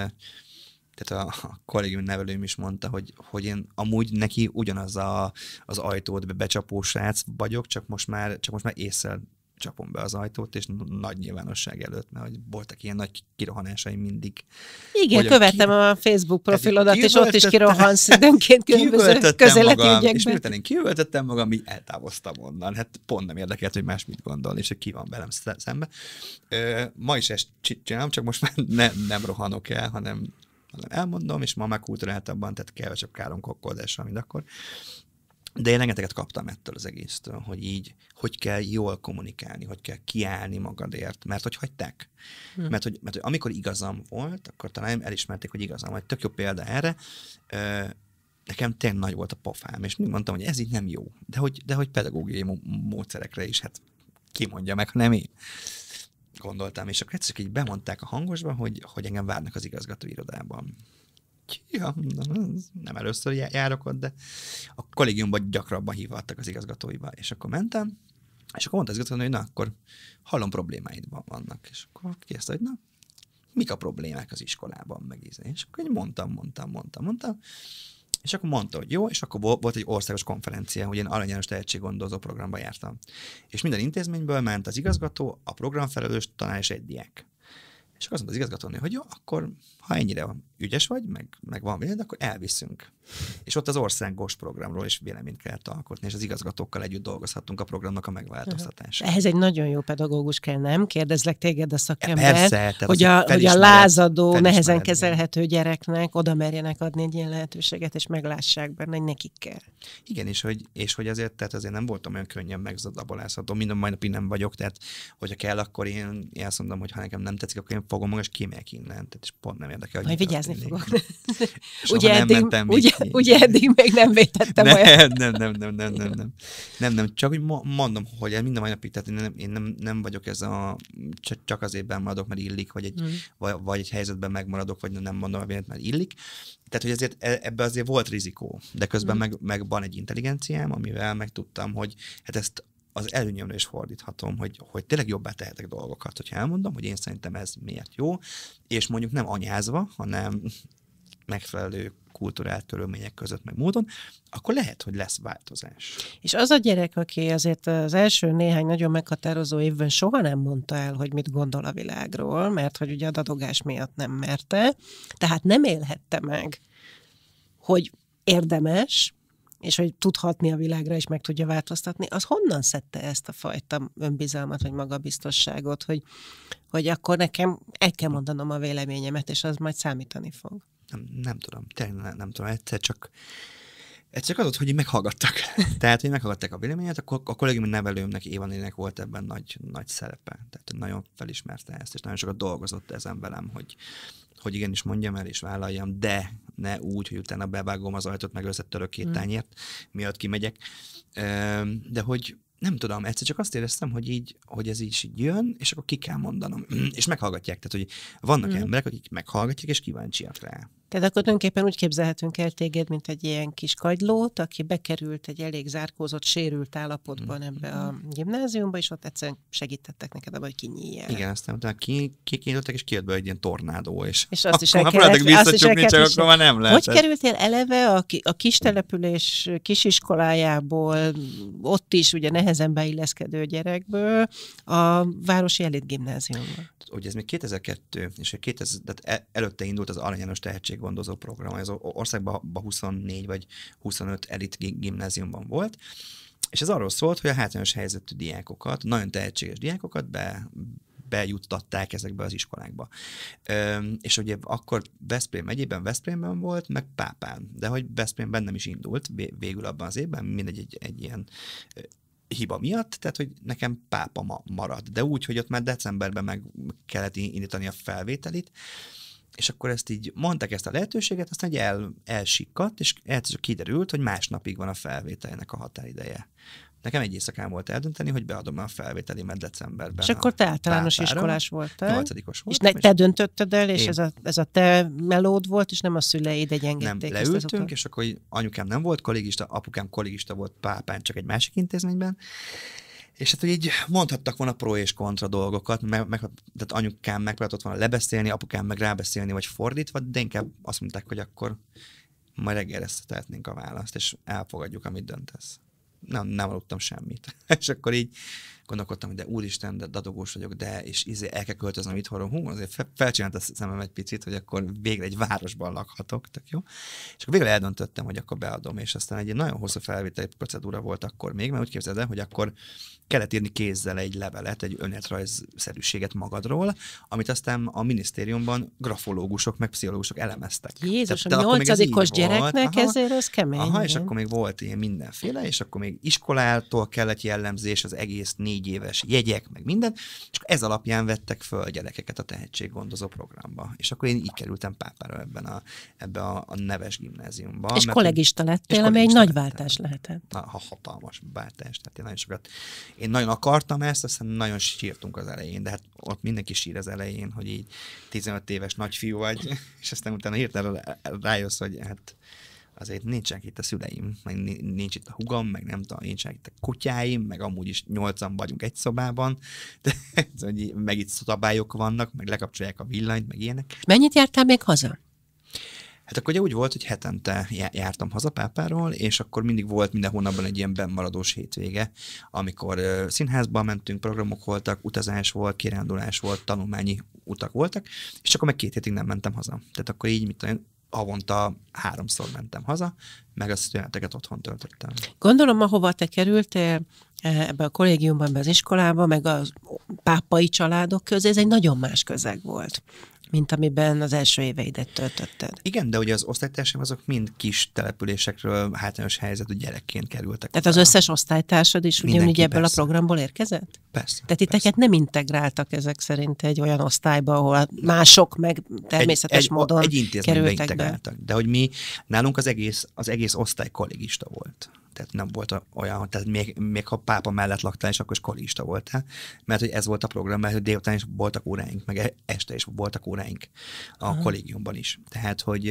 tehát a, a kollégium nevelőm is mondta, hogy, hogy én amúgy neki ugyanaz a, az ajtót becsapó srác vagyok, csak most már, csak most már észre csapom be az ajtót, és nagy nyilvánosság előtt, mert hogy voltak ilyen nagy kirohanásai mindig. Igen, Hogyan követtem ki... a Facebook profilodat, és ott is kirohansz időnként [laughs] különböző közéleti magam, ügyekben. És miután én kiöltöttem magam, mi eltávoztam onnan. Hát pont nem érdekelt, hogy más mit gondol, és hogy ki van velem szembe. Ö, ma is ezt csinálom, csak most már nem, nem rohanok el, hanem elmondom, és ma megkulturáltabban, tehát kevesebb káromkodásra, mint akkor. De én rengeteget kaptam ettől az egésztől, hogy így, hogy kell jól kommunikálni, hogy kell kiállni magadért, mert hogy hagyták. Hm. Mert, hogy, mert hogy amikor igazam volt, akkor talán elismerték, hogy igazam volt. Tök jó példa erre. Ö, nekem tényleg nagy volt a pofám, és mondtam, hogy ez így nem jó. De hogy, de hogy pedagógiai módszerekre is, hát ki mondja meg, ha nem én gondoltam, és akkor egyszerűen így bemondták a hangosban, hogy, hogy engem várnak az igazgatóirodában ja, nem először járok ott, de a kollégiumban gyakrabban hívattak az igazgatóiba, és akkor mentem, és akkor mondta az igazgató, hogy na, akkor hallom problémáid vannak, és akkor kérdezte, hogy na, mik a problémák az iskolában, megízni, És akkor így mondtam, mondtam, mondtam, mondtam, és akkor mondta, hogy jó, és akkor volt egy országos konferencia, hogy én aranyáros tehetséggondozó programba jártam. És minden intézményből ment az igazgató, a programfelelős tanár és egy diák. És akkor azt mondta az igazgatónő, hogy jó, akkor ha ennyire ügyes vagy, meg, meg van vélemény, akkor elviszünk. És ott az országos programról is véleményt kell alkotni, és az igazgatókkal együtt dolgozhatunk a programnak a megváltoztatásán. Ehhez egy nagyon jó pedagógus kell, nem? Kérdezlek téged a szakember, e, Persze, hogy, a, hogy a lázadó, nehezen kezelhető gyereknek oda merjenek adni egy ilyen lehetőséget, és meglássák benne, hogy nekik kell. Igen, és hogy, és hogy azért, tehát azért nem voltam olyan könnyen megzadabolázható, minden mai napig nem vagyok, tehát hogyha kell, akkor én, én azt mondom, hogy ha nekem nem tetszik, akkor én fogom magam, és kimegyek innen, tehát és pont nem érdekel. Majd vigyázni fogok. ugye, eddig, mentem ugye, ugye eddig még nem vétettem nem, olyat. Nem, nem, nem, nem, nem, nem, nem, nem, csak hogy mondom, hogy minden mai napig, tehát én nem, én nem, nem vagyok ez a csak azért maradok, mert illik, vagy egy, mm. vagy, vagy egy helyzetben megmaradok, vagy nem mondom a véleményt, mert illik. Tehát, hogy ezért e- ebbe azért volt rizikó, de közben mm. meg, meg van egy intelligenciám, amivel megtudtam, hogy hát ezt az előnyömre is fordíthatom, hogy, hogy tényleg jobbá tehetek dolgokat, hogyha elmondom, hogy én szerintem ez miért jó, és mondjuk nem anyázva, hanem megfelelő kulturált körülmények között meg módon, akkor lehet, hogy lesz változás. És az a gyerek, aki azért az első néhány nagyon meghatározó évben soha nem mondta el, hogy mit gondol a világról, mert hogy ugye a dadogás miatt nem merte, tehát nem élhette meg, hogy érdemes, és hogy tudhatni a világra, és meg tudja változtatni, az honnan szedte ezt a fajta önbizalmat, vagy magabiztosságot, hogy, hogy akkor nekem el kell mondanom a véleményemet, és az majd számítani fog. Nem, nem tudom, tényleg nem, nem tudom, egyszer csak ez csak az, hogy meghallgattak. [laughs] Tehát, hogy meghallgatták a véleményet, akkor a kollégium nevelőmnek, Évanének volt ebben nagy, nagy szerepe. Tehát nagyon felismerte ezt, és nagyon sokat dolgozott ezen velem, hogy, hogy igenis mondjam el és vállaljam, de ne úgy, hogy utána bevágom az ajtót, meg összetörök két hmm. tányért, miatt kimegyek. De hogy nem tudom, egyszer csak azt éreztem, hogy így, hogy ez így, így jön, és akkor ki kell mondanom. [clears throat] és meghallgatják. Tehát, hogy vannak mm. emberek, akik meghallgatják, és kíváncsiak rá. Tehát akkor tulajdonképpen úgy képzelhetünk el téged, mint egy ilyen kis kagylót, aki bekerült egy elég zárkózott, sérült állapotban mm-hmm. ebbe a gimnáziumba, és ott egyszerűen segítettek neked abban, hogy kinyíljál. Igen, aztán utána kikinyitottak, és kijött be egy ilyen tornádó, és, és azt is el kellett, azt is el csak is akkor már nem lehet. Hogy kerültél eleve a, a kis település kisiskolájából, ott is ugye nehezen beilleszkedő gyerekből, a Városi Elit Gimnáziumba? Ugye ez még 2002, és 2000, tehát e-, előtte indult az Arany János Tehetség gondozó program. Ez országban 24 vagy 25 elit gimnáziumban volt, és ez arról szólt, hogy a hátrányos helyzetű diákokat, nagyon tehetséges diákokat be, bejuttatták ezekbe az iskolákba. Üm, és ugye akkor Veszprém megyében, Veszprémben volt, meg Pápán, de hogy Veszprémben nem is indult végül abban az évben, mindegy egy, egy ilyen hiba miatt, tehát hogy nekem pápa ma maradt, de úgy, hogy ott már decemberben meg kellett indítani a felvételit, és akkor ezt így mondták ezt a lehetőséget, aztán egy el, elsikkadt, és egyszerűen kiderült, hogy másnapig van a felvételnek a határideje. Nekem egy éjszakán volt eldönteni, hogy beadom a felvételimet decemberben. És akkor te általános tátára, iskolás voltál. Nyolcadikos volt. És ne, te és döntötted el, és ez a, ez a te melód volt, és nem a szüleid egyengedték. Nem, leültünk, és akkor anyukám nem volt kollégista, apukám kollégista volt pápán, csak egy másik intézményben, és hát, hogy így mondhattak volna pro és kontra dolgokat, meg, meg, tehát anyukám megpróbáltott volna lebeszélni, apukám meg rábeszélni, vagy fordítva, de inkább azt mondták, hogy akkor majd reggelre tehetnénk a választ, és elfogadjuk, amit döntesz. Nem, nem aludtam semmit. [laughs] és akkor így gondolkodtam, hogy de úristen, de dadogós vagyok, de és izé el kell költöznöm itt Hú, azért felcsinált a szemem egy picit, hogy akkor végre egy városban lakhatok, tök jó. És akkor végre eldöntöttem, hogy akkor beadom, és aztán egy nagyon hosszú felvételi procedúra volt akkor még, mert úgy képzeld el, hogy akkor kellett írni kézzel egy levelet, egy önéletrajzszerűséget magadról, amit aztán a minisztériumban grafológusok meg pszichológusok elemeztek. a nyolcadikos gyereknek ezért ez kemény. Aha, és akkor még volt ilyen mindenféle, és akkor még iskolától kellett jellemzés, az egész négy négy éves jegyek, meg minden, és ez alapján vettek föl gyerekeket a tehetséggondozó programba. És akkor én így kerültem pápára ebben a, ebbe a, a neves gimnáziumba. És mert kollégista lettél, és ami egy nagy váltás lehetett. Na, ha hatalmas váltás, tehát én nagyon sokat, én nagyon akartam ezt, aztán nagyon sírtunk az elején, de hát ott mindenki sír az elején, hogy így 15 éves nagy fiú vagy, [laughs] és aztán utána hirtelen rájössz, hogy hát azért nincsenek itt a szüleim, meg nincs itt a hugam, meg nem tudom, nincsenek itt a kutyáim, meg amúgy is nyolcan vagyunk egy szobában, [laughs] de hogy meg itt szabályok vannak, meg lekapcsolják a villanyt, meg ilyenek. Mennyit jártál még haza? Hát akkor ugye úgy volt, hogy hetente jártam haza pápáról, és akkor mindig volt minden hónapban egy ilyen bennmaradós hétvége, amikor színházba mentünk, programok voltak, utazás volt, kirándulás volt, tanulmányi utak voltak, és akkor meg két hétig nem mentem haza. Tehát akkor így, mit olyan, havonta háromszor mentem haza, meg a szüneteket otthon töltöttem. Gondolom, ahova te kerültél, e, ebbe a kollégiumban, ebben az iskolába, meg a pápai családok közé, ez egy nagyon más közeg volt mint amiben az első éveidet töltötted. Igen, de ugye az osztálytársaim azok mind kis településekről hátrányos helyzetű gyerekként kerültek. Tehát oda. az összes osztálytársad is ugyanúgy ebből persze. a programból érkezett? Persze. Tehát titeket nem integráltak ezek szerint egy olyan osztályba, ahol mások meg természetes egy, egy, módon egy kerültek integráltak. Be. De hogy mi, nálunk az egész, az egész osztály kollégista volt. Tehát nem volt olyan, tehát még, még ha pápa mellett laktál, és akkor is kolista voltál, mert hogy ez volt a program, mert hogy délután is voltak óráink, meg e- este is voltak óráink a Aha. kollégiumban is. Tehát, hogy...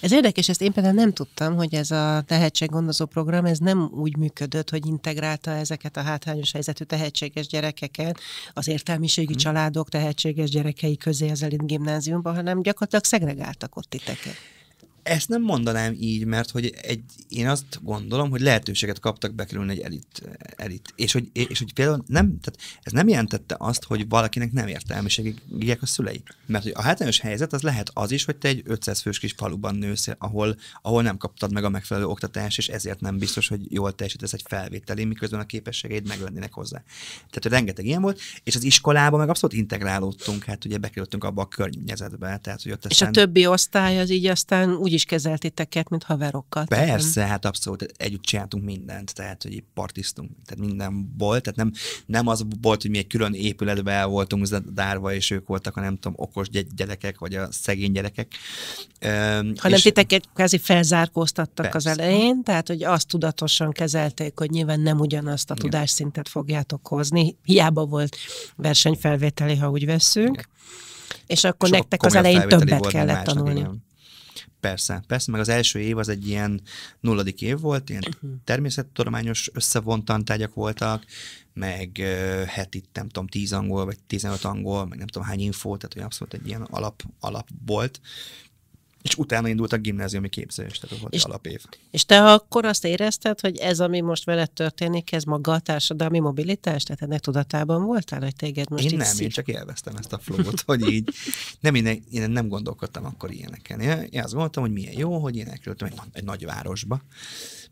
Ez érdekes, ezt én például nem tudtam, hogy ez a tehetséggondozó program, ez nem úgy működött, hogy integrálta ezeket a hátrányos helyzetű tehetséges gyerekeket, az értelmiségi hmm. családok tehetséges gyerekei közé az elit gimnáziumban, hanem gyakorlatilag szegregáltak ott titeket ezt nem mondanám így, mert hogy egy, én azt gondolom, hogy lehetőséget kaptak bekerülni egy elit, elit. És, hogy, és hogy például nem, tehát ez nem jelentette azt, hogy valakinek nem értelmiségek a szülei. Mert hogy a hátrányos helyzet az lehet az is, hogy te egy 500 fős kis faluban nősz, ahol, ahol nem kaptad meg a megfelelő oktatást, és ezért nem biztos, hogy jól teljesítesz egy felvételi, miközben a képességeid meg lennének hozzá. Tehát hogy rengeteg ilyen volt, és az iskolában meg abszolút integrálódtunk, hát ugye bekerültünk abba a környezetbe. Tehát, hogy ott és a többi osztály az így aztán úgy úgy is kezeltiteket, mint haverokkal. Persze, tehát. hát abszolút együtt csináltunk mindent, tehát hogy partisztunk, tehát minden volt, tehát nem, nem az volt, hogy mi egy külön épületben el voltunk zárva, és ők voltak a nem tudom, okos gyerekek, vagy a szegény gyerekek. Hanem és... titeket kvázi felzárkóztattak persze. az elején, tehát hogy azt tudatosan kezelték, hogy nyilván nem ugyanazt a tudásszintet fogjátok hozni, hiába volt versenyfelvételi, ha úgy veszünk. Igen. És akkor Sok nektek az elején többet kellett tanulni. Igen. Persze, persze, meg az első év az egy ilyen nulladik év volt, ilyen mhm. természettudományos összevontan tárgyak voltak, meg heti, nem tudom, 10 angol, vagy 15 angol, meg nem tudom hány infó, tehát hogy abszolút egy ilyen alap, alap volt. És utána indult a gimnáziumi képzés, tehát volt és, alapév. És te akkor azt érezted, hogy ez, ami most veled történik, ez maga a társadalmi mobilitás? Tehát ennek tudatában voltál, hogy téged most Én nem, szív... én csak élveztem ezt a flowot, hogy így nem, én, én nem gondolkodtam akkor ilyeneken. Én, én azt gondoltam, hogy milyen jó, hogy én elkerültem egy, egy nagyvárosba,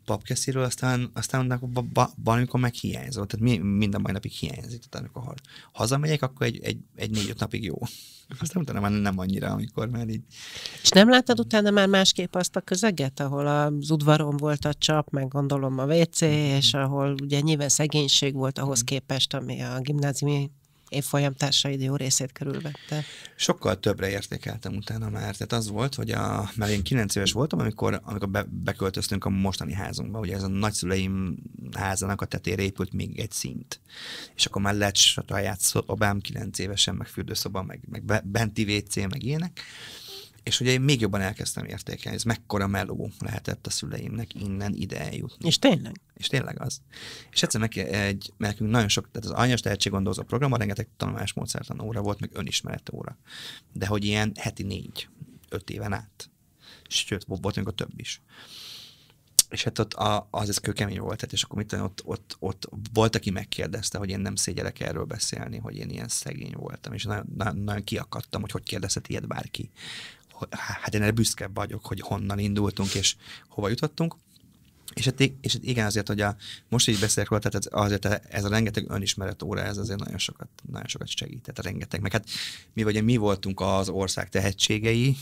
papkesziről, aztán, aztán ba, ba, valamikor meg hiányzott, tehát mind a mai napig hiányzik, tehát amikor ha, hazamegyek, akkor egy, egy, egy négy-öt napig jó. [laughs] Aztán utána már nem annyira, amikor már így... És nem láttad utána már másképp azt a közeget, ahol az udvaron volt a csap, meg gondolom a WC, mm-hmm. és ahol ugye nyilván szegénység volt ahhoz képest, ami a gimnáziumi társaid jó részét körülvette. Sokkal többre értékeltem utána már. Tehát az volt, hogy a, mert én 9 éves voltam, amikor, amikor be, beköltöztünk a mostani házunkba. Ugye ez a nagyszüleim házának a tetére épült még egy szint. És akkor már lett saját szobám, 9 évesen, meg fürdőszoba, meg, meg benti WC, meg ilyenek. És ugye én még jobban elkezdtem értékelni, ez mekkora meló lehetett a szüleimnek innen ide eljutni. És tényleg? És tényleg az. És egyszer neki egy, nekünk nagyon sok, tehát az anyas tehetséggondozó programban rengeteg tanulásmódszertan óra volt, meg önismeret óra. De hogy ilyen heti négy, öt éven át. Sőt, volt a több is és hát ott a, az ez kőkemény volt, tehát és akkor mit tudom, ott, ott, ott volt, aki megkérdezte, hogy én nem szégyelek erről beszélni, hogy én ilyen szegény voltam, és nagyon, nagyon, nagyon kiakadtam, hogy hogy kérdezhet ilyet bárki, hát én erre büszkebb vagyok, hogy honnan indultunk és hova jutottunk. És hát, és hát igen, azért, hogy a, most így beszélek róla, tehát azért ez a rengeteg önismeret óra, ez azért nagyon sokat, nagyon sokat segített, rengeteg. Meg hát mi, vagy, mi voltunk az ország tehetségei,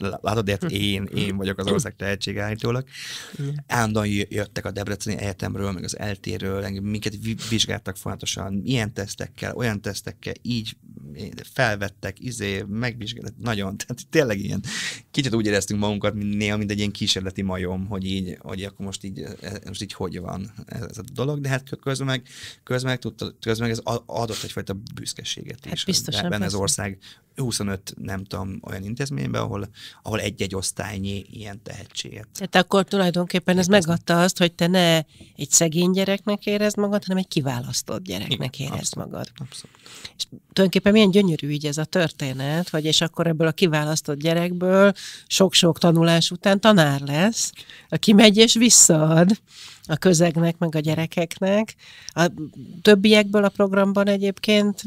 látod, ért én, én vagyok az ország tehetség állítólag. Állandóan jöttek a Debreceni Egyetemről, meg az LT-ről, minket vizsgáltak folyamatosan, ilyen tesztekkel, olyan tesztekkel, így felvettek, izé, megvizsgáltak, nagyon, tehát tényleg ilyen, kicsit úgy éreztünk magunkat, mint néha, mint egy ilyen kísérleti majom, hogy így, hogy akkor most így, e, most így hogy van ez a dolog, de hát közben meg, közben meg, tudta, közben meg ez adott egyfajta büszkeséget hát is. Hát biztosan. Benne az ország 25, nem tudom, olyan intézményben, ahol, ahol egy-egy osztálynyi ilyen tehetséget. Tehát akkor tulajdonképpen ez megadta azt, hogy te ne egy szegény gyereknek érezd magad, hanem egy kiválasztott gyereknek Igen, érezd abszolút, magad. Abszolút. És tulajdonképpen milyen gyönyörű így ez a történet, hogy és akkor ebből a kiválasztott gyerekből sok-sok tanulás után tanár lesz, aki megy és visszaad a közegnek, meg a gyerekeknek. A többiekből a programban egyébként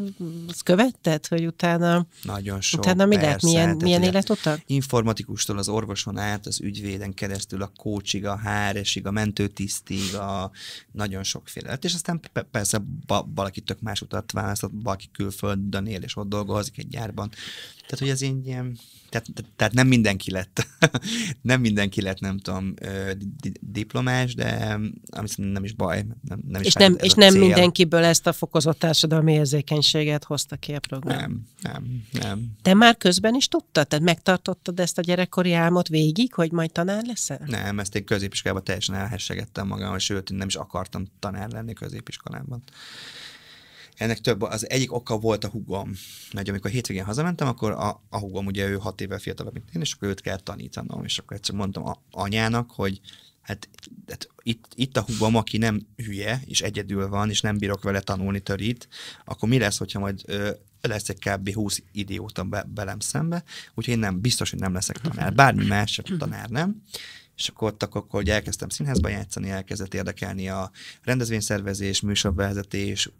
követted, hogy utána... Nagyon sok, Utána mi lett? Milyen, milyen életutak? Informatikustól az orvoson át, az ügyvéden keresztül a kócsig, a háresig, er a mentőtisztig, a nagyon sokféle és aztán persze valaki tök más utat választott, valaki külföldön él, és ott dolgozik egy gyárban. Tehát, hogy ez így ilyen tehát, tehát nem mindenki lett, [laughs] nem mindenki lett, nem tudom, diplomás, de mm, ami nem is baj. Nem, nem is és nem, és nem mindenkiből ezt a fokozott társadalmi érzékenységet hozta ki a program. Nem, nem, nem. Te már közben is tudtad? Tehát megtartottad ezt a gyerekkori álmot végig, hogy majd tanár leszel? Nem, ezt én középiskolában teljesen elhessegettem magam, sőt, nem is akartam tanár lenni középiskolában. Ennek több, az egyik oka volt a hugom. Mert amikor hétvégén hazamentem, akkor a, a hugom, ugye ő hat évvel fiatalabb, mint én, és akkor őt kell tanítanom. És akkor egyszer mondtam a, anyának, hogy hát, hát itt, itt a hugom, aki nem hülye, és egyedül van, és nem bírok vele tanulni törít, akkor mi lesz, hogyha majd ö, lesz egy kb. 20 idióta be, belem szembe, úgyhogy én nem, biztos, hogy nem leszek tanár. Bármi más, csak tanár nem. És akkor ott akkor, hogy elkezdtem színházba játszani, elkezdett érdekelni a rendezvényszervezés, műsorvezetés,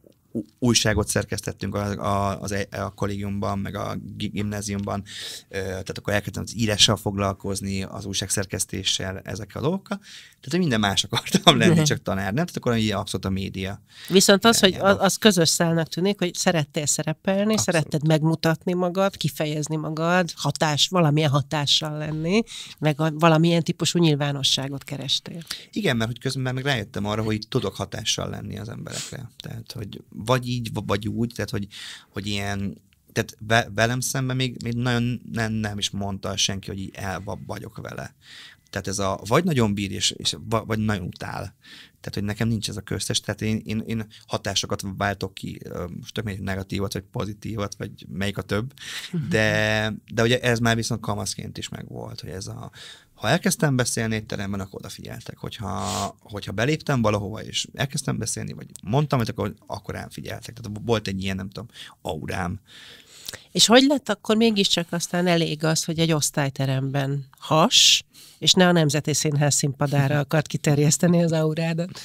újságot szerkesztettünk a, a, az, e, a kollégiumban, meg a gimnáziumban, tehát akkor elkezdtem az írással foglalkozni, az újságszerkesztéssel, ezekkel a dolgokkal. Tehát minden más akartam lenni, mhm. csak tanár, nem? Tehát akkor így abszolút a média. Viszont az, hogy az, az közös szálnak tűnik, hogy szerettél szerepelni, abszolút. szeretted megmutatni magad, kifejezni magad, hatás, valamilyen hatással lenni, meg a, valamilyen típusú nyilvánosságot kerestél. Igen, mert hogy közben meg rájöttem arra, hogy tudok hatással lenni az emberekre. Tehát, hogy vagy így, vagy úgy, tehát hogy, hogy ilyen, tehát ve, velem szemben még, még nagyon nem, nem is mondta senki, hogy így el vagyok vele. Tehát ez a vagy nagyon bír, és, és vagy nagyon utál. Tehát, hogy nekem nincs ez a köztes, tehát én, én, én hatásokat váltok ki, most tök mindegy, negatívat, vagy pozitívat, vagy melyik a több, mhm. de, de ugye ez már viszont kamaszként is megvolt, hogy ez a ha elkezdtem beszélni egy teremben, akkor odafigyeltek. Hogyha, hogyha beléptem valahova, és elkezdtem beszélni, vagy mondtam, hogy akkor, akkor rám figyeltek. Tehát volt egy ilyen, nem tudom, aurám. És hogy lett akkor mégiscsak aztán elég az, hogy egy osztályteremben has, és ne a Nemzeti Színház színpadára [laughs] akart kiterjeszteni az aurádat?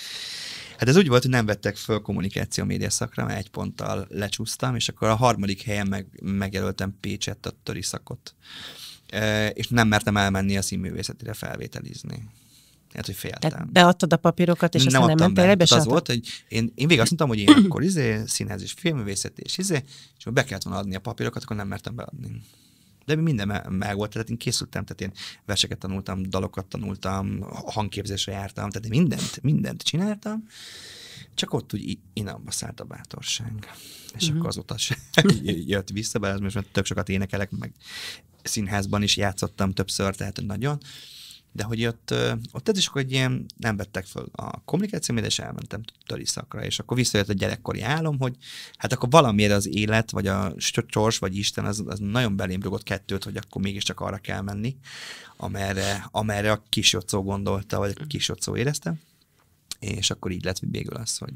Hát ez úgy volt, hogy nem vettek föl kommunikáció média szakra, mert egy ponttal lecsúsztam, és akkor a harmadik helyen meg, megjelöltem Pécsett a töri szakot és nem mertem elmenni a színművészetire felvételizni. Hát, hogy féltem. Tehát beadtad a papírokat, és nem aztán nem mentél ebbe az volt, hogy én, én végig azt mondtam, hogy én akkor izé, színház és filmművészet és izé, és be kellett volna adni a papírokat, akkor nem mertem beadni de minden meg volt, tehát én készültem, tehát én verseket tanultam, dalokat tanultam, hangképzésre jártam, tehát én mindent, mindent csináltam, csak ott úgy inamba szállt a bátorság. És mm-hmm. akkor azóta sem [laughs] jött vissza, bár most már tök sokat énekelek, meg színházban is játszottam többször, tehát nagyon. De hogy ott, ott ez is akkor egy ilyen, nem vettek fel a kommunikáció és elmentem töri szakra, és akkor visszajött a gyerekkori álom, hogy hát akkor valamiért az élet, vagy a sors, vagy Isten, az, az nagyon belém rúgott kettőt, hogy akkor mégiscsak arra kell menni, amerre, amerre a kis gondolta, vagy a kis érezte és akkor így lett végül az, hogy,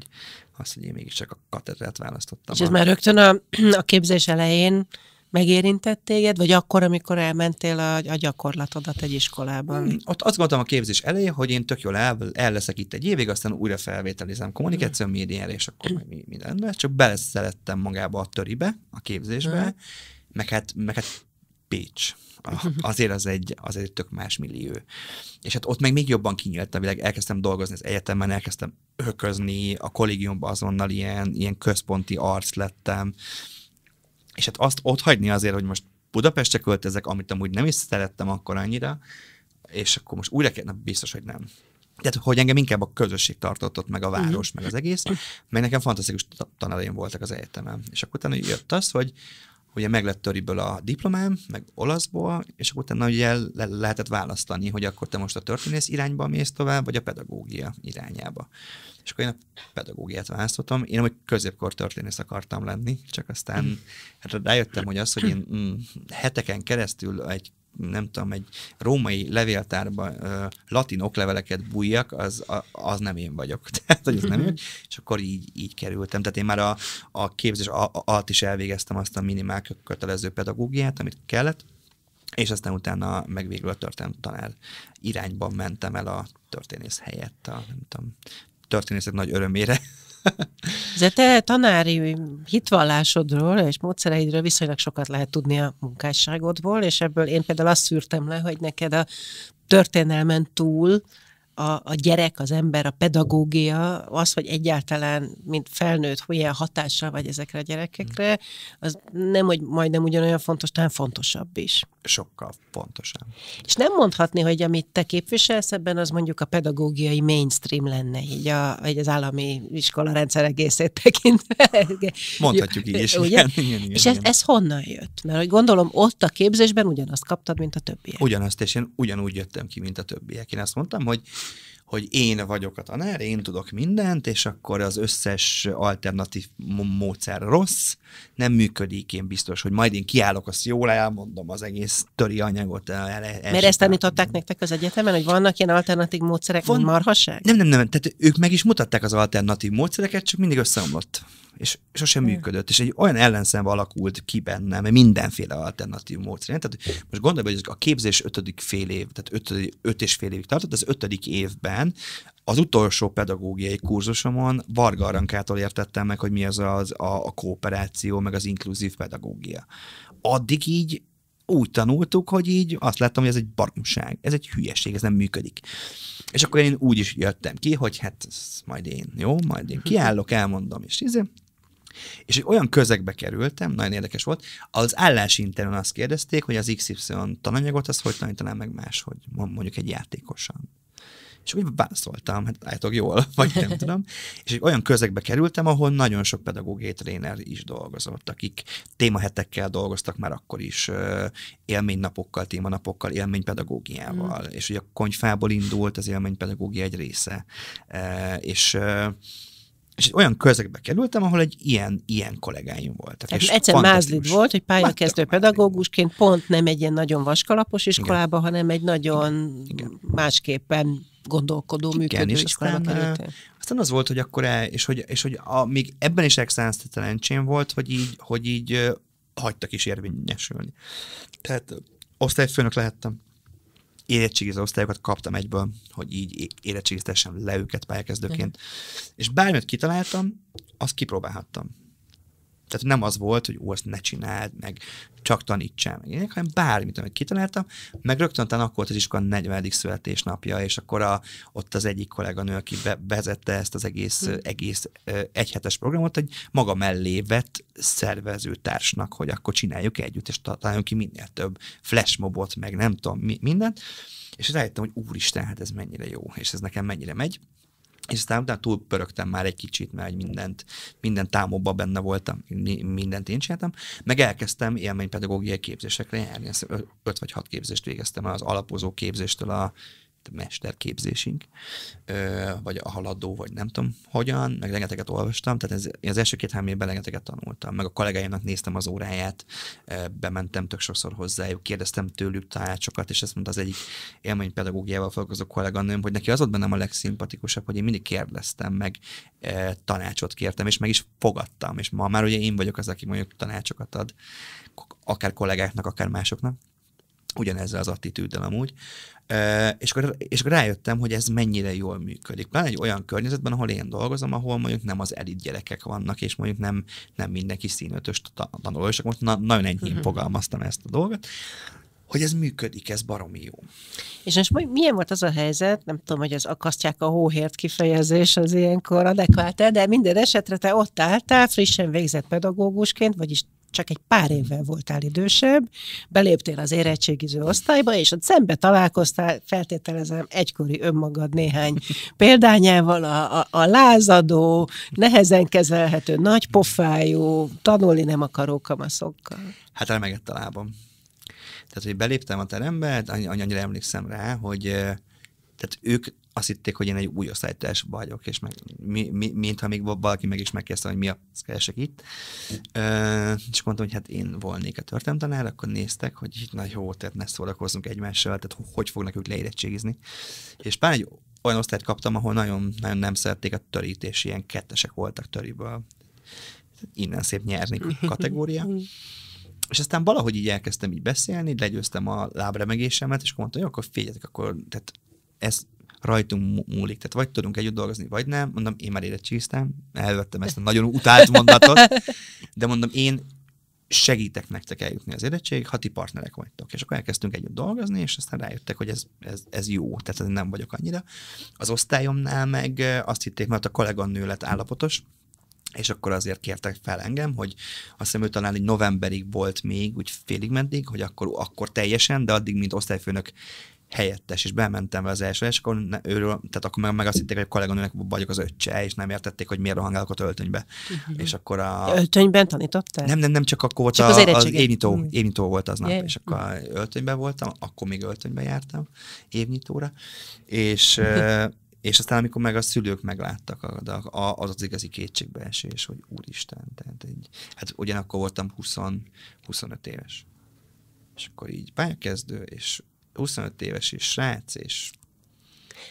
az, hogy én mégiscsak a katedrát választottam. És ez a... már rögtön a, a képzés elején megérintett téged, vagy akkor, amikor elmentél a, a gyakorlatodat egy iskolában? Hmm, ott azt gondoltam a képzés elején, hogy én tök jól el, el leszek itt egy évig, aztán újra felvételizem kommunikáció hmm. médiára, és akkor hmm. majd minden de Csak beleszerettem magába a töribe, a képzésbe, hmm. meg, hát, meg hát Pécs Azért az egy, az egy tök más millió. És hát ott meg még jobban kinyílt a világ, elkezdtem dolgozni az egyetemen, elkezdtem öközni, a kollégiumban azonnal ilyen, ilyen központi arc lettem, és hát azt ott hagyni azért, hogy most Budapestre költözek, amit amúgy nem is szerettem akkor annyira, és akkor most újra kell, biztos, hogy nem. Tehát, hogy engem inkább a közösség tartott ott, meg a mhm. város, mm. meg az egész, meg nekem fantasztikus tanáraim voltak az egyetemen. És akkor utána jött az, hogy ugye meg lett töriből a diplomám, meg olaszból, és akkor utána ugye le- lehetett választani, hogy akkor te most a történész irányba mész tovább, vagy a pedagógia irányába. És akkor én a pedagógiát választottam. Én amúgy középkor történész akartam lenni, csak aztán mhm. rájöttem, hogy az, hogy én mm, heteken keresztül egy nem tudom, egy római levéltárba ö, latin okleveleket bújjak, az, a, az nem én vagyok. [laughs] Tehát, hogy az nem én. Mhm. És akkor így, így kerültem. Tehát én már a, a képzés alatt is elvégeztem azt a minimál kötelező pedagógiát, amit kellett, és aztán utána meg végül a történet tanár irányban mentem el a történész helyett, a, nem tudom, történészet nagy örömére. [laughs] De te tanári hitvallásodról és módszereidről viszonylag sokat lehet tudni a munkásságodból, és ebből én például azt szűrtem le, hogy neked a történelmen túl a, a gyerek, az ember, a pedagógia, az, hogy egyáltalán, mint felnőtt, ilyen hatással vagy ezekre a gyerekekre, hmm. az nem, hogy majdnem ugyanolyan fontos, talán fontosabb is sokkal pontosan. És nem mondhatni, hogy amit te képviselsz ebben, az mondjuk a pedagógiai mainstream lenne, így, a, vagy az állami iskola rendszer egészét tekintve. [laughs] Mondhatjuk így is. Ugye? Igen, [laughs] igen, igen, és igen. Ez, ez honnan jött? Mert hogy gondolom ott a képzésben ugyanazt kaptad, mint a többiek. Ugyanazt, és én ugyanúgy jöttem ki, mint a többiek. Én azt mondtam, hogy hogy én vagyok a tanár, én tudok mindent, és akkor az összes alternatív módszer rossz, nem működik, én biztos, hogy majd én kiállok, azt jól elmondom az egész töri anyagot. El, el, el Mert ezt tanították nektek az egyetemen, hogy vannak ilyen alternatív módszerek, Van... marhasság? Nem, nem, nem, tehát ők meg is mutatták az alternatív módszereket, csak mindig összeomlott és sosem hmm. működött, és egy olyan ellenszem alakult ki bennem, mindenféle alternatív módszer. Tehát most gondolj, hogy a képzés ötödik fél év, tehát ötödik, öt és fél évig tartott, az ötödik évben után, az utolsó pedagógiai kurzusomon Varga Arankától értettem meg, hogy mi az az, a, a kooperáció, meg az inkluzív pedagógia. Addig így úgy tanultuk, hogy így azt láttam, hogy ez egy barmság, ez egy hülyeség, ez nem működik. És akkor én úgy is jöttem ki, hogy hát majd én, jó, majd én kiállok, elmondom, és ízé. És egy olyan közegbe kerültem, nagyon érdekes volt, az állásinterjún azt kérdezték, hogy az XY tananyagot, azt hogy tanítanám meg máshogy, mondjuk egy játékosan. És úgy válaszoltam, hát látok jól, [laughs] vagy nem tudom. És egy olyan közegbe kerültem, ahol nagyon sok pedagógiai tréner is dolgozott, akik témahetekkel dolgoztak már akkor is, élménynapokkal, témanapokkal, élménypedagógiával. Mm. És ugye a konyfából indult az élménypedagógia egy része. És és olyan közegbe kerültem, ahol egy ilyen, ilyen kollégáim voltak. Tehát és egyszer mázlid volt, hogy pályakezdő pedagógusként pont nem egy ilyen nagyon vaskalapos iskolába, Igen. hanem egy nagyon Igen. másképpen gondolkodó, Igen, működő és aztán, területen. aztán az volt, hogy akkor el, és hogy, és hogy a, még ebben is excellenc volt, hogy így, hogy így hagytak is érvényesülni. Tehát osztályfőnök lehettem érettségiző osztályokat kaptam egyből, hogy így érettségiztessem le őket pályakezdőként. Mm. És bármit kitaláltam, azt kipróbálhattam. Tehát nem az volt, hogy ó, ezt ne csináld, meg csak tanítsál, meg ilyenek, hanem bármit, amit kitaláltam, meg rögtön utána akkor volt az iskola 40. születésnapja, és akkor a, ott az egyik kolléganő, aki be, vezette ezt az egész, hmm. egész egyhetes programot, egy maga mellé vett szervezőtársnak, hogy akkor csináljuk együtt, és találjunk ki minél több flashmobot, meg nem tudom, mi, mindent, és rájöttem, hogy úristen, hát ez mennyire jó, és ez nekem mennyire megy, és aztán utána pörögtem már egy kicsit, mert mindent, minden támokban benne voltam, mindent én csináltam, meg elkezdtem élménypedagógiai képzésekre járni, öt vagy hat képzést végeztem az alapozó képzéstől a mesterképzésünk, vagy a haladó, vagy nem tudom hogyan, meg rengeteget olvastam, tehát ez, az első két-három évben rengeteget tanultam, meg a kollégáimnak néztem az óráját, bementem tök sokszor hozzájuk, kérdeztem tőlük tanácsokat, és ezt mondta az egyik pedagógiával foglalkozó kolléganőm, hogy neki az volt bennem a legszimpatikusabb, hogy én mindig kérdeztem, meg tanácsot kértem, és meg is fogadtam, és ma már ugye én vagyok az, aki mondjuk tanácsokat ad, akár kollégáknak, akár másoknak ugyanezzel az attitűddel amúgy, és, akkor, és akkor rájöttem, hogy ez mennyire jól működik. Van egy olyan környezetben, ahol én dolgozom, ahol mondjuk nem az elit gyerekek vannak, és mondjuk nem, nem mindenki színötös tanuló, és akkor most na, nagyon enyhén uh-huh. fogalmaztam ezt a dolgot, hogy ez működik, ez baromi jó. És most milyen volt az a helyzet, nem tudom, hogy az akasztják a hóhért kifejezés az ilyenkor adekvált de minden esetre te ott álltál, frissen végzett pedagógusként, vagyis csak egy pár évvel voltál idősebb, beléptél az érettségiző osztályba, és ott szembe találkoztál, feltételezem, egykori önmagad néhány példányával, a, a, a lázadó, nehezen kezelhető, nagy pofájú, tanulni nem akaró kamaszokkal. Hát remegett a lábam. Tehát, hogy beléptem a terembe, hát annyira emlékszem rá, hogy tehát ők azt hitték, hogy én egy új osztálytárs vagyok, és meg, mi, mi, mintha még valaki meg is megkérdezte, hogy mi a keresek itt. Ö, és mondtam, hogy hát én volnék a történetanár, akkor néztek, hogy nagy jó, tehát ne szórakozzunk egymással, tehát hogy fognak ők leérettségizni. És pár egy olyan osztályt kaptam, ahol nagyon, nagyon nem szerették a törít, és ilyen kettesek voltak töriből. Innen szép nyerni kategória. És aztán valahogy így elkezdtem így beszélni, legyőztem a lábremegésemet, és akkor mondtam, hogy akkor figyeljetek, akkor tehát ez rajtunk múlik. Tehát vagy tudunk együtt dolgozni, vagy nem. Mondom, én már érettségiztem, elvettem ezt a nagyon utált mondatot, de mondom, én segítek nektek eljutni az érettség, ha ti partnerek vagytok. És akkor elkezdtünk együtt dolgozni, és aztán rájöttek, hogy ez, ez, ez jó, tehát ez nem vagyok annyira. Az osztályomnál meg azt hitték, mert a kolléganő lett állapotos, és akkor azért kértek fel engem, hogy azt hiszem ő talán egy novemberig volt még, úgy félig mentig, hogy akkor, akkor teljesen, de addig, mint osztályfőnök helyettes, és bementem vele az első, és akkor ne, őről, tehát akkor meg, meg azt hitték, hogy a kolléganőnek vagyok az öccse, és nem értették, hogy miért rohangálok ott öltönybe. Uh-huh. Mhm. És akkor a... Öltönyben tanítottál? Nem, nem, nem, csak akkor volt csak az, a, az évnyitó, mm. évnyitó volt az nap, yeah. és akkor uh-huh. öltönyben voltam, akkor még öltönyben jártam évnyitóra, és [laughs] és aztán, amikor meg a szülők megláttak, az az igazi kétségbeesés, hogy úristen, tehát egy, hát ugyanakkor voltam 20, 25 éves. És akkor így pályakezdő, és 25 éves és srác, és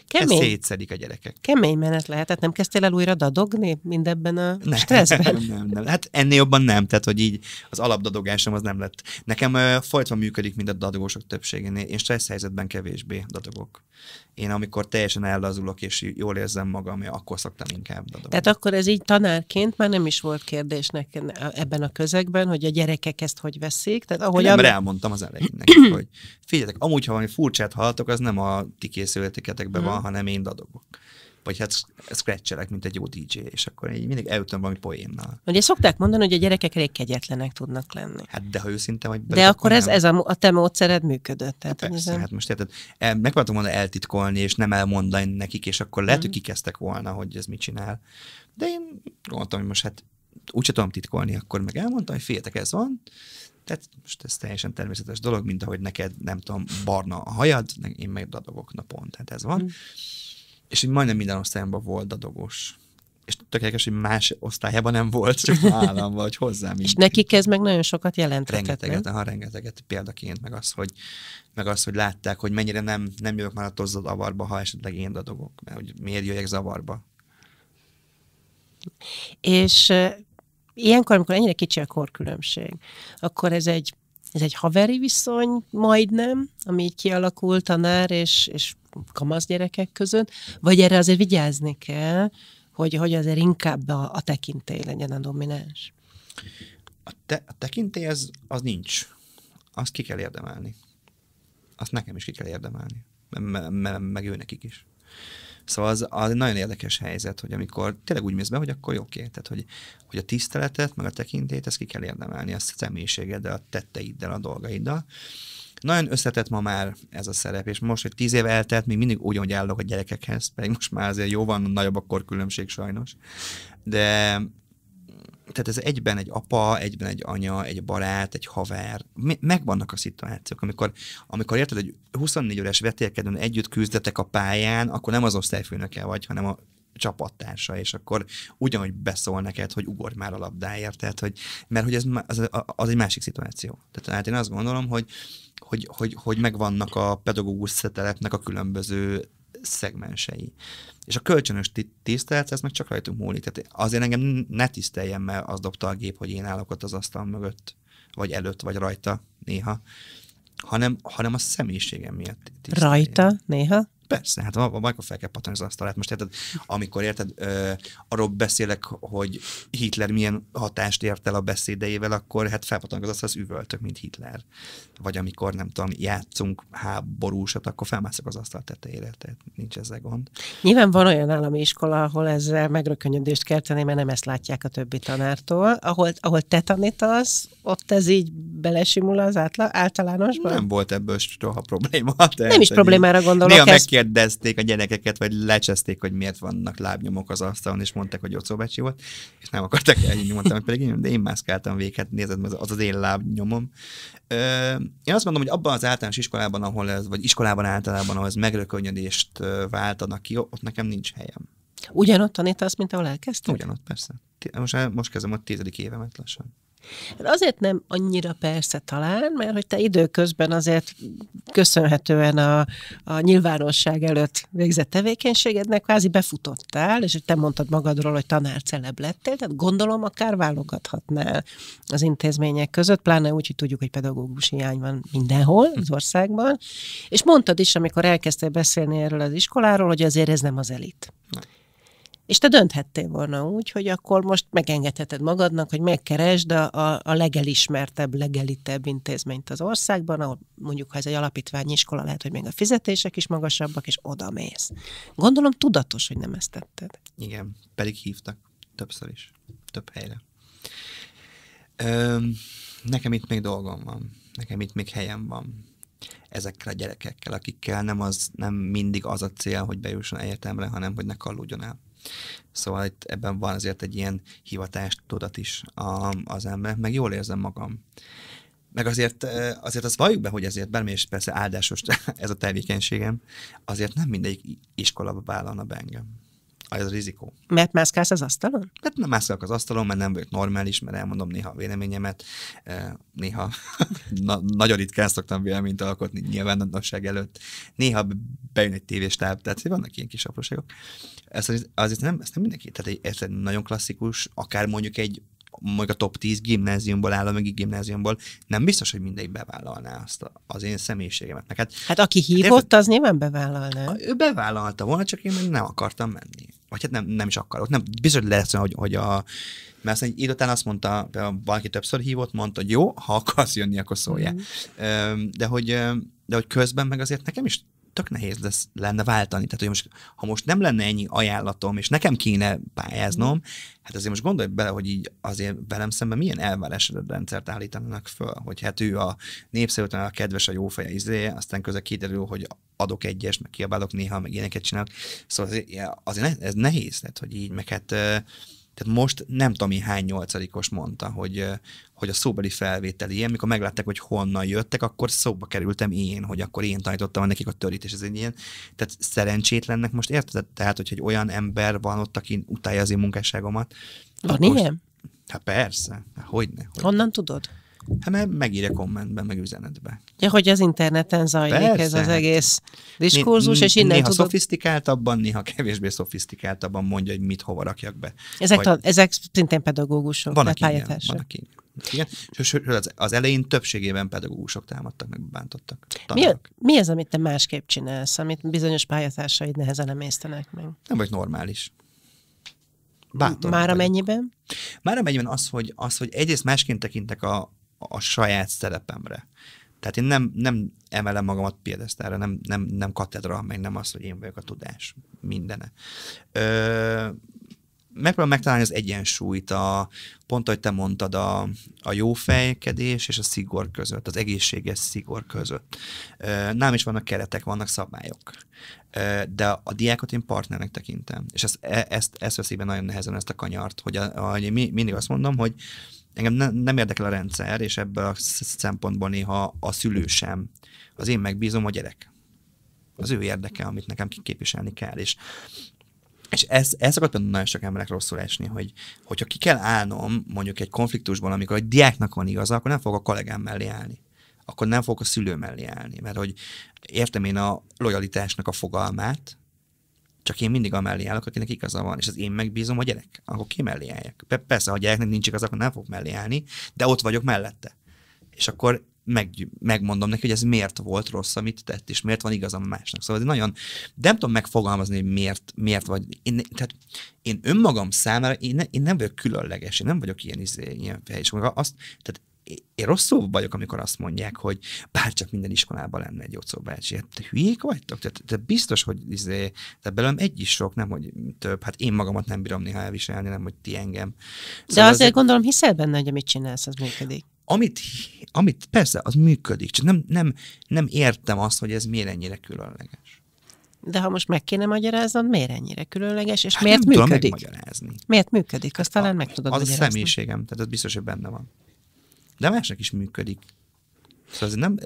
Kemény. Ezt szétszedik a gyerekek. Kemény menet tehát Nem kezdtél el újra dadogni mindebben a ne, stresszben? Nem, nem, nem. Hát ennél jobban nem. Tehát, hogy így az alapdadogásom az nem lett. Nekem uh, folyton működik, mint a dadogósok többségénél. Én stressz helyzetben kevésbé dadogok. Én amikor teljesen ellazulok és jól érzem magam, akkor szoktam inkább dadogni. Tehát akkor ez így tanárként már nem is volt kérdés nekem ebben a közegben, hogy a gyerekek ezt hogy veszik. Tehát ahogy nem, am- elmondtam az elején nekik, hogy figyeljetek, amúgy, ha valami furcsát halltok, az nem a ti készületeketekben huh van, hanem én dadogok. Vagy hát scratchelek, mint egy jó DJ, és akkor így mindig eljutom valami poénnal. Ugye szokták mondani, hogy a gyerekek elég kegyetlenek tudnak lenni. Hát de ha őszinte vagy. De akkor ez, ez a, a te módszered működött. Tehát hát persze, ezen... hát most érted, e, megpróbáltam volna eltitkolni, és nem elmondani nekik, és akkor lehet, uh-huh. hogy mhm. kikezdtek volna, hogy ez mit csinál. De én gondoltam, hogy most hát úgyse tudom titkolni, akkor meg elmondtam, hogy féltek, ez van, tehát most ez teljesen természetes dolog, mint ahogy neked, nem tudom, barna a hajad, én meg dadogok napon, tehát ez van. Mm. És így majdnem minden osztályomban volt dadogos és tökéletes, hogy más osztályában nem volt, csak nálam vagy hozzám. és nekik ez meg nagyon sokat jelent. Rengeteget, nem? ha rengeteget példaként, meg az, hogy, meg az, hogy látták, hogy mennyire nem, nem jövök már a tozzad avarba, ha esetleg én dadogok, mert hogy miért jöjjek zavarba. És ilyenkor, amikor ennyire kicsi a korkülönbség, akkor ez egy, ez egy haveri viszony majdnem, ami így kialakult tanár és, és kamasz gyerekek között, vagy erre azért vigyázni kell, hogy, hogy azért inkább a, a tekintély legyen a domináns. A, te, a tekintély az, az nincs. Azt ki kell érdemelni. Azt nekem is ki kell érdemelni. Meg, meg, meg ő nekik is. Szóval az, az nagyon érdekes helyzet, hogy amikor tényleg úgy mész be, hogy akkor jó, oké, tehát hogy, hogy a tiszteletet, meg a tekintét, ezt ki kell érdemelni, a személyiségeddel, a tetteiddel, a dolgaiddal. Nagyon összetett ma már ez a szerep, és most, hogy tíz év eltelt, még mindig úgy, hogy állok a gyerekekhez, pedig most már azért van, nagyobb a korkülönbség sajnos. De tehát ez egyben egy apa, egyben egy anya, egy barát, egy haver. Megvannak a szituációk, amikor, amikor érted, hogy 24 órás vetélkedőn együtt küzdetek a pályán, akkor nem az osztályfőnöke vagy, hanem a csapattársa, és akkor ugyanúgy beszól neked, hogy ugorj már a labdáért, tehát, hogy, mert hogy ez az, az egy másik szituáció. Tehát hát én azt gondolom, hogy, hogy, hogy, hogy megvannak a pedagógus szetelepnek a különböző szegmensei. És a kölcsönös tisztelet, ez meg csak rajtunk múlik. Tehát azért engem ne tiszteljen, mert az dobta a gép, hogy én állok ott az asztal mögött, vagy előtt, vagy rajta néha, hanem, hanem a személyiségem miatt tiszteljen. Rajta néha? Persze, hát akkor fel kell pattanni az asztalát. Most érted, amikor érted, ö, arról beszélek, hogy Hitler milyen hatást ért el a beszédeivel, akkor hát felpattanok az asztalát, az üvöltök, mint Hitler. Vagy amikor, nem tudom, játszunk háborúsat, akkor felmászok az asztal tetejére, tehát nincs ezzel gond. Nyilván van olyan állami iskola, ahol ezzel megrökönyödést kell tenni, mert nem ezt látják a többi tanártól. Ahol, ahol te tanítasz, ott ez így belesimul az átla, általánosban? Nem volt ebből soha probléma. [laughs] Nem is problémára gondolok, ez megkérdezték a gyerekeket, vagy lecseszték, hogy miért vannak lábnyomok az asztalon, és mondták, hogy szóbecsi volt, és nem akartak elhinni, mondtam, hogy pedig én, de én mászkáltam végig, hát nézed, az az én lábnyomom. Ö, én azt mondom, hogy abban az általános iskolában, ahol ez, vagy iskolában általában, ahol ez megrökönyödést váltanak ki, ott nekem nincs helyem. Ugyanott tanítasz, mint ahol elkezdtél? Ugyanott, persze. Most, most kezdem a tizedik évemet lassan. Hát azért nem annyira persze talán, mert hogy te időközben azért köszönhetően a, a nyilvánosság előtt végzett tevékenységednek kvázi befutottál, és te mondtad magadról, hogy tanár celeb lettél, tehát gondolom akár válogathatnál az intézmények között, pláne úgy, hogy tudjuk, hogy pedagógus hiány van mindenhol az országban. És mondtad is, amikor elkezdtél beszélni erről az iskoláról, hogy azért ez nem az elit. És te dönthettél volna úgy, hogy akkor most megengedheted magadnak, hogy megkeresd a, a, a legelismertebb, legelitebb intézményt az országban, ahol mondjuk, ha ez egy alapítványi iskola, lehet, hogy még a fizetések is magasabbak, és oda mész. Gondolom tudatos, hogy nem ezt tetted. Igen, pedig hívtak többször is, több helyre. Ö, nekem itt még dolgom van, nekem itt még helyem van ezekkel a gyerekekkel, akikkel nem, az, nem mindig az a cél, hogy bejusson egyetemre, hanem hogy ne kallódjon el Szóval itt ebben van azért egy ilyen hivatást tudat is a, az ember, meg jól érzem magam. Meg azért, azért azt valljuk be, hogy azért bármi, és persze áldásos [laughs] ez a tevékenységem, azért nem mindegyik iskolába vállalna be engem. Ah, ez rizikó. Mert mászkálsz az asztalon? Mert hát nem mászkálok az asztalon, mert nem vagyok normális, mert elmondom néha a véleményemet, eh, néha [laughs] na, nagyon ritkán szoktam véleményt alkotni nyilvánosság előtt, néha bejön egy tévéstáb, tehát vannak ilyen kis apróságok. Ez, azért nem, ezt nem mindenki, tehát egy, ez egy nagyon klasszikus, akár mondjuk egy mondjuk a top 10 gimnáziumból, állami gimnáziumból, nem biztos, hogy mindegy bevállalná azt a, az én személyiségemet. hát, hát aki hát hívott, érted? az nyilván bevállalná. Ő bevállalta volna, csak én nem akartam menni vagy hát nem, nem is akarok. Nem, biztos, hogy lesz, hogy, hogy a... Mert aztán egy idő után azt mondta, valaki többször hívott, mondta, hogy jó, ha akarsz jönni, akkor szóljál. Mm. De hogy, de hogy közben meg azért nekem is tök nehéz lesz, lenne váltani. Tehát, hogy most, ha most nem lenne ennyi ajánlatom, és nekem kéne pályáznom, hát azért most gondolj bele, hogy így azért velem szemben milyen elvárás rendszert állítanak föl, hogy hát ő a népszerűtlen, a kedves, a jófeje izé, aztán közel kiderül, hogy adok egyes, meg kiabálok néha, meg ilyeneket csinálok. Szóval azért, azért ne, ez nehéz, tehát, hogy így, meg hát tehát most nem tudom, mi hány nyolcadikos mondta, hogy, hogy a szóbeli felvétel ilyen, mikor meglátták, hogy honnan jöttek, akkor szóba kerültem én, hogy akkor én tanítottam nekik a törít, és ez egy ilyen, tehát szerencsétlennek most érted? Tehát, hogy egy olyan ember van ott, aki utálja az én munkásságomat. Van ilyen? Hát persze, hát hogyne. hogyne. Honnan tudod? Hát mert megírja kommentben, meg üzenetbe. Ja, hogy az interneten zajlik Persze. ez az hát egész diskurzus, és innen Néha tudod... szofisztikáltabban, néha kevésbé szofisztikáltabban mondja, hogy mit hova rakjak be. Ezek, Vagy... ezek szintén pedagógusok, van aki ilyen, van aki igen, és az, az elején többségében pedagógusok támadtak, meg bántottak. Tanárok. Mi, mi az, amit te másképp csinálsz, amit bizonyos pályatársaid nehezen emésztenek meg? Nem vagy normális. Bátor Már amennyiben? Már amennyiben az hogy, az, hogy egyrészt másként tekintek a, a saját szerepemre. Tehát én nem, nem emelem magamat példesztára, nem, nem, nem katedra, meg nem az, hogy én vagyok a tudás mindene. Ö, megpróbálom megtalálni az egyensúlyt, a, pont ahogy te mondtad, a, a jó fejkedés és a szigor között, az egészséges szigor között. Nálam is vannak keretek, vannak szabályok, de a diákot én partnernek tekintem, és e, ezt, ezt, ezt veszik be nagyon nehezen ezt a kanyart, hogy, a, a, mindig azt mondom, hogy engem ne, nem érdekel a rendszer, és ebből a szempontból néha a szülő sem. Az én megbízom a gyerek. Az ő érdeke, amit nekem képviselni kell. És és ez, ez szokott például nagyon sok emberek rosszul esni, hogy hogyha ki kell állnom mondjuk egy konfliktusban, amikor egy diáknak van igaza, akkor nem fogok a kollégám mellé állni. Akkor nem fogok a szülő mellé állni, mert hogy értem én a lojalitásnak a fogalmát, csak én mindig amellé állok, akinek igaza van, és az én megbízom a gyerek, akkor ki mellé álljak. Persze, ha a gyereknek nincs igaza, akkor nem fog mellé állni, de ott vagyok mellette. És akkor meg, megmondom neki, hogy ez miért volt rossz, amit tett, és miért van igazam másnak. Szóval ez nagyon, de nem tudom megfogalmazni, hogy miért, miért vagy. Én, tehát én önmagam számára, én, ne, én nem vagyok különleges, én nem vagyok ilyen, izé, ilyen és azt, tehát én rosszul vagyok, amikor azt mondják, hogy bárcsak minden iskolában lenne egy gyógyszobács. Hát te hülyék vagytok? Tehát te biztos, hogy izé, te belőlem egy is sok, nem, hogy több. Hát én magamat nem bírom néha elviselni, nem, hogy ti engem. Szóval De azért, azért gondolom, hiszel benne, hogy amit csinálsz, az működik amit, amit persze, az működik, csak nem, nem, nem értem azt, hogy ez miért ennyire különleges. De ha most meg kéne magyaráznod, miért ennyire különleges, és hát miért nem működik? Tudom megmagyarázni. Miért működik, azt hát talán meg tudod Az magyarázni. a személyiségem, tehát ez biztos, hogy benne van de másnak is működik. Szóval ez nem,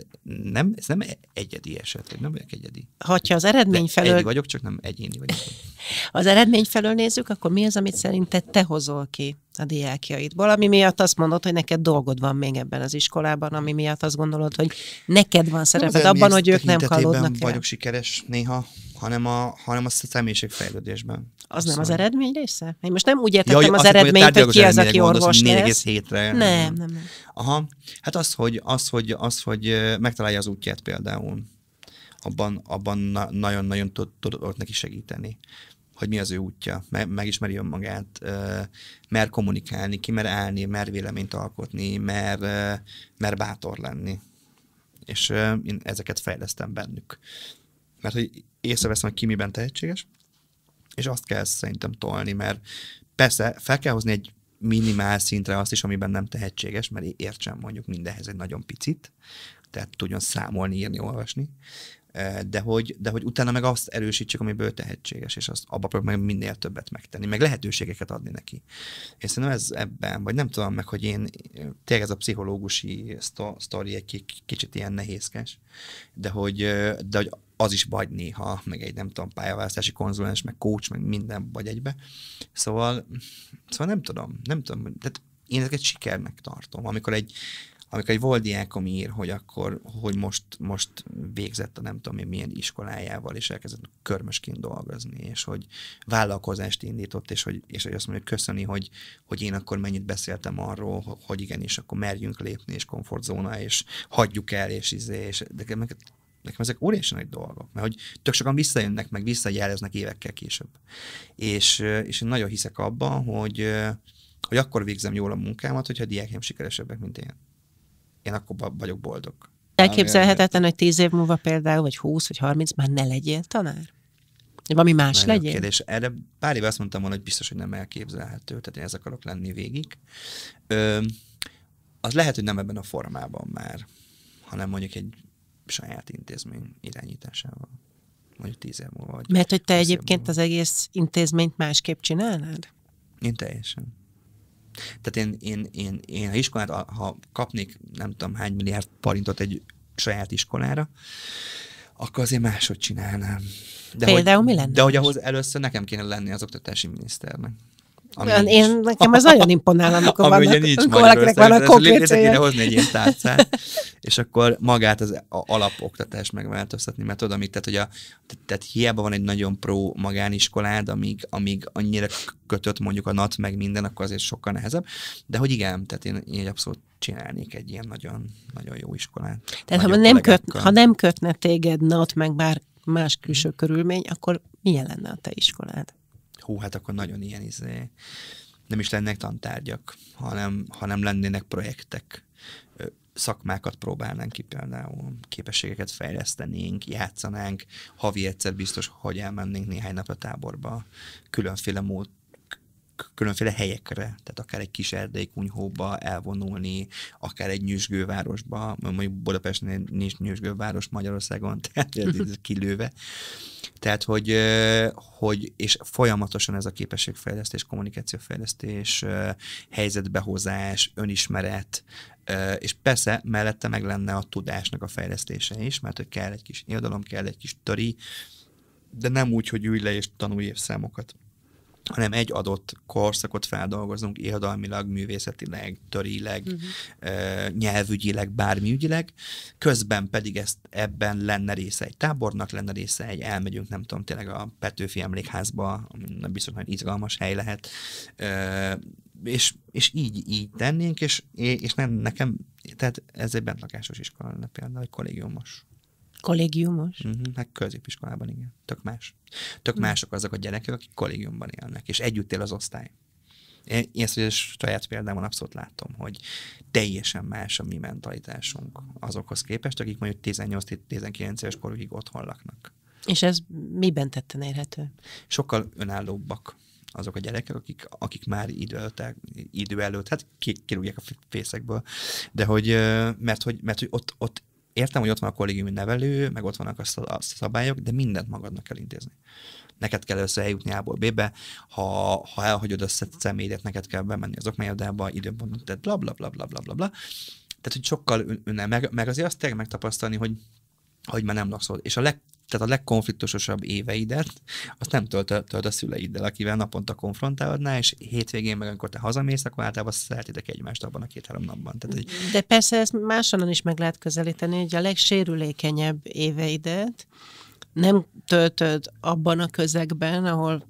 nem, ez nem egyedi eset, vagy nem vagyok egyedi. Ha az eredmény de felől... Egyedi vagyok, csak nem egyéni vagyok. [laughs] az eredmény felől nézzük, akkor mi az, amit szerinted te hozol ki a diákjaidból, ami miatt azt mondod, hogy neked dolgod van még ebben az iskolában, ami miatt azt gondolod, hogy neked van szereped abban, hogy ők nem kalódnak vagyok sikeres néha, hanem a, hanem a személyiségfejlődésben. Az nem szóval- az eredmény része? Én most nem úgy értettem Jaj, az eredményt, hogy ki az, aki orvos lesz. 4,7-re. Nem, nem, nem. Aha. Hát az, hogy, az, hogy, az, hogy megtalálja az útját például, abban, abban nagyon-nagyon tudott neki segíteni hogy mi az ő útja, megismeri önmagát, mer kommunikálni, ki mer állni, mer véleményt alkotni, mer, mer bátor lenni. És én ezeket fejlesztem bennük. Mert hogy észreveszem, hogy ki miben tehetséges, és azt kell szerintem tolni, mert persze fel kell hozni egy minimál szintre azt is, amiben nem tehetséges, mert értsem mondjuk mindenhez egy nagyon picit, tehát tudjon számolni, írni, olvasni, de hogy, de hogy utána meg azt erősítsük, amiből tehetséges, és azt abba meg minél többet megtenni, meg lehetőségeket adni neki. És szerintem ez ebben, vagy nem tudom meg, hogy én, tényleg ez a pszichológusi sztori egy kicsit ilyen nehézkes, de hogy, de hogy az is vagy néha, meg egy nem tudom, pályaválasztási konzulens, meg coach, meg minden vagy egybe. Szóval, szóval nem tudom, nem tudom, tehát én ezeket sikernek tartom. Amikor egy, amikor egy volt diákom ír, hogy akkor, hogy most, most végzett a nem tudom én milyen iskolájával, és elkezdett körmösként dolgozni, és hogy vállalkozást indított, és hogy, és hogy azt mondja, hogy köszöni, hogy, hogy én akkor mennyit beszéltem arról, hogy igen, és akkor merjünk lépni, és komfortzóna, és hagyjuk el, és izé, és de nekem ezek óriási nagy dolgok, mert hogy tök sokan visszajönnek, meg visszajeleznek évekkel később. És, és én nagyon hiszek abban, hogy, hogy akkor végzem jól a munkámat, hogyha a diákjaim sikeresebbek, mint én. Én akkor vagyok boldog. Elképzelhetetlen, hogy tíz év múlva például, vagy húsz, vagy harminc már ne legyél tanár? Vagy valami más Nagyon legyen? Kérdés. Erre pár éve azt mondtam volna, hogy biztos, hogy nem elképzelhető, tehát én ez akarok lenni végig. Ö, az lehet, hogy nem ebben a formában már, hanem mondjuk egy saját intézmény irányításával. Mondjuk tíz év múlva. Vagy Mert hogy te egyébként múlva. az egész intézményt másképp csinálnád? Én teljesen. Tehát én, én, én, én ha iskolát, ha kapnék nem tudom hány milliárd parintot egy saját iskolára, akkor azért máshogy csinálnám. De Például hogy, mi lenne? De hogy ahhoz először nekem kéne lenni az oktatási miniszternek. Ami én, nekem ez nagyon imponál, amikor ami vannak, nincs amikor valakinek van a konkrét hozni egy ilyen [laughs] tárcát, és akkor magát az a alapoktatást megváltoztatni, mert tudod, amit, tehát, hogy a, tehát hiába van egy nagyon pro magániskolád, amíg, amíg annyira kötött mondjuk a NAT meg minden, akkor azért sokkal nehezebb, de hogy igen, tehát én, én abszolút csinálnék egy ilyen nagyon, nagyon jó iskolát. Tehát ha nem, köt, ha nem kötne téged NAT meg bár más külső mm. körülmény, akkor milyen lenne a te iskolád? hú, hát akkor nagyon ilyen izé. Nem is lennek tantárgyak, hanem, hanem lennének projektek. Szakmákat próbálnánk ki például, képességeket fejlesztenénk, játszanánk, havi egyszer biztos, hogy elmennénk néhány nap a táborba, különféle mód, különféle helyekre, tehát akár egy kis erdei kunyhóba elvonulni, akár egy nyüzsgővárosba, mondjuk Budapesten nincs nyüzsgőváros Magyarországon, [laughs] tehát ez kilőve. Tehát, hogy, hogy, és folyamatosan ez a képességfejlesztés, kommunikációfejlesztés, helyzetbehozás, önismeret, és persze mellette meg lenne a tudásnak a fejlesztése is, mert hogy kell egy kis irodalom, kell egy kis töri, de nem úgy, hogy ülj le és tanulj évszámokat hanem egy adott korszakot feldolgozunk irodalmilag, művészetileg, törileg, uh-huh. nyelvügyileg, bármiügyileg, közben pedig ezt ebben lenne része egy tábornak, lenne része egy elmegyünk, nem tudom, tényleg a Petőfi Emlékházba, ami nem biztos, nagyon izgalmas hely lehet, és, és így, így tennénk, és, és nem nekem, tehát ez egy bentlakásos iskola lenne például, egy kollégiumos Kollégiumos? uh-huh, hát középiskolában, igen. Tök más. Tök mm. mások azok a gyerekek, akik kollégiumban élnek, és együtt él az osztály. Én ezt ugye saját példámon abszolút látom, hogy teljesen más a mi mentalitásunk azokhoz képest, akik mondjuk 18-19 éves korukig otthon laknak. És ez miben tetten érhető? Sokkal önállóbbak azok a gyerekek, akik, akik már idő, előtt, idő előtt, hát kirúgják a fészekből, de hogy, mert hogy, mert hogy ott, ott értem, hogy ott van a kollégiumi nevelő, meg ott vannak a, szabályok, de mindent magadnak kell intézni. Neked kell össze eljutni A-ból B-be, ha, ha elhagyod a személyedet, neked kell bemenni az okmányodába, időpontot, tehát bla bla bla bla bla bla. bla. Tehát, hogy sokkal önnel, meg, meg azért azt tényleg megtapasztalni, hogy, hogy már nem lakszol. És a leg, tehát a legkonfliktusosabb éveidet, azt nem tölt, tölt a szüleiddel, akivel naponta konfrontálodnál, és hétvégén meg, amikor te hazamész, akkor általában szeretitek egymást abban a két-három napban. Tehát, hogy... De persze ezt máshonnan is meg lehet közelíteni, hogy a legsérülékenyebb éveidet nem töltöd abban a közegben, ahol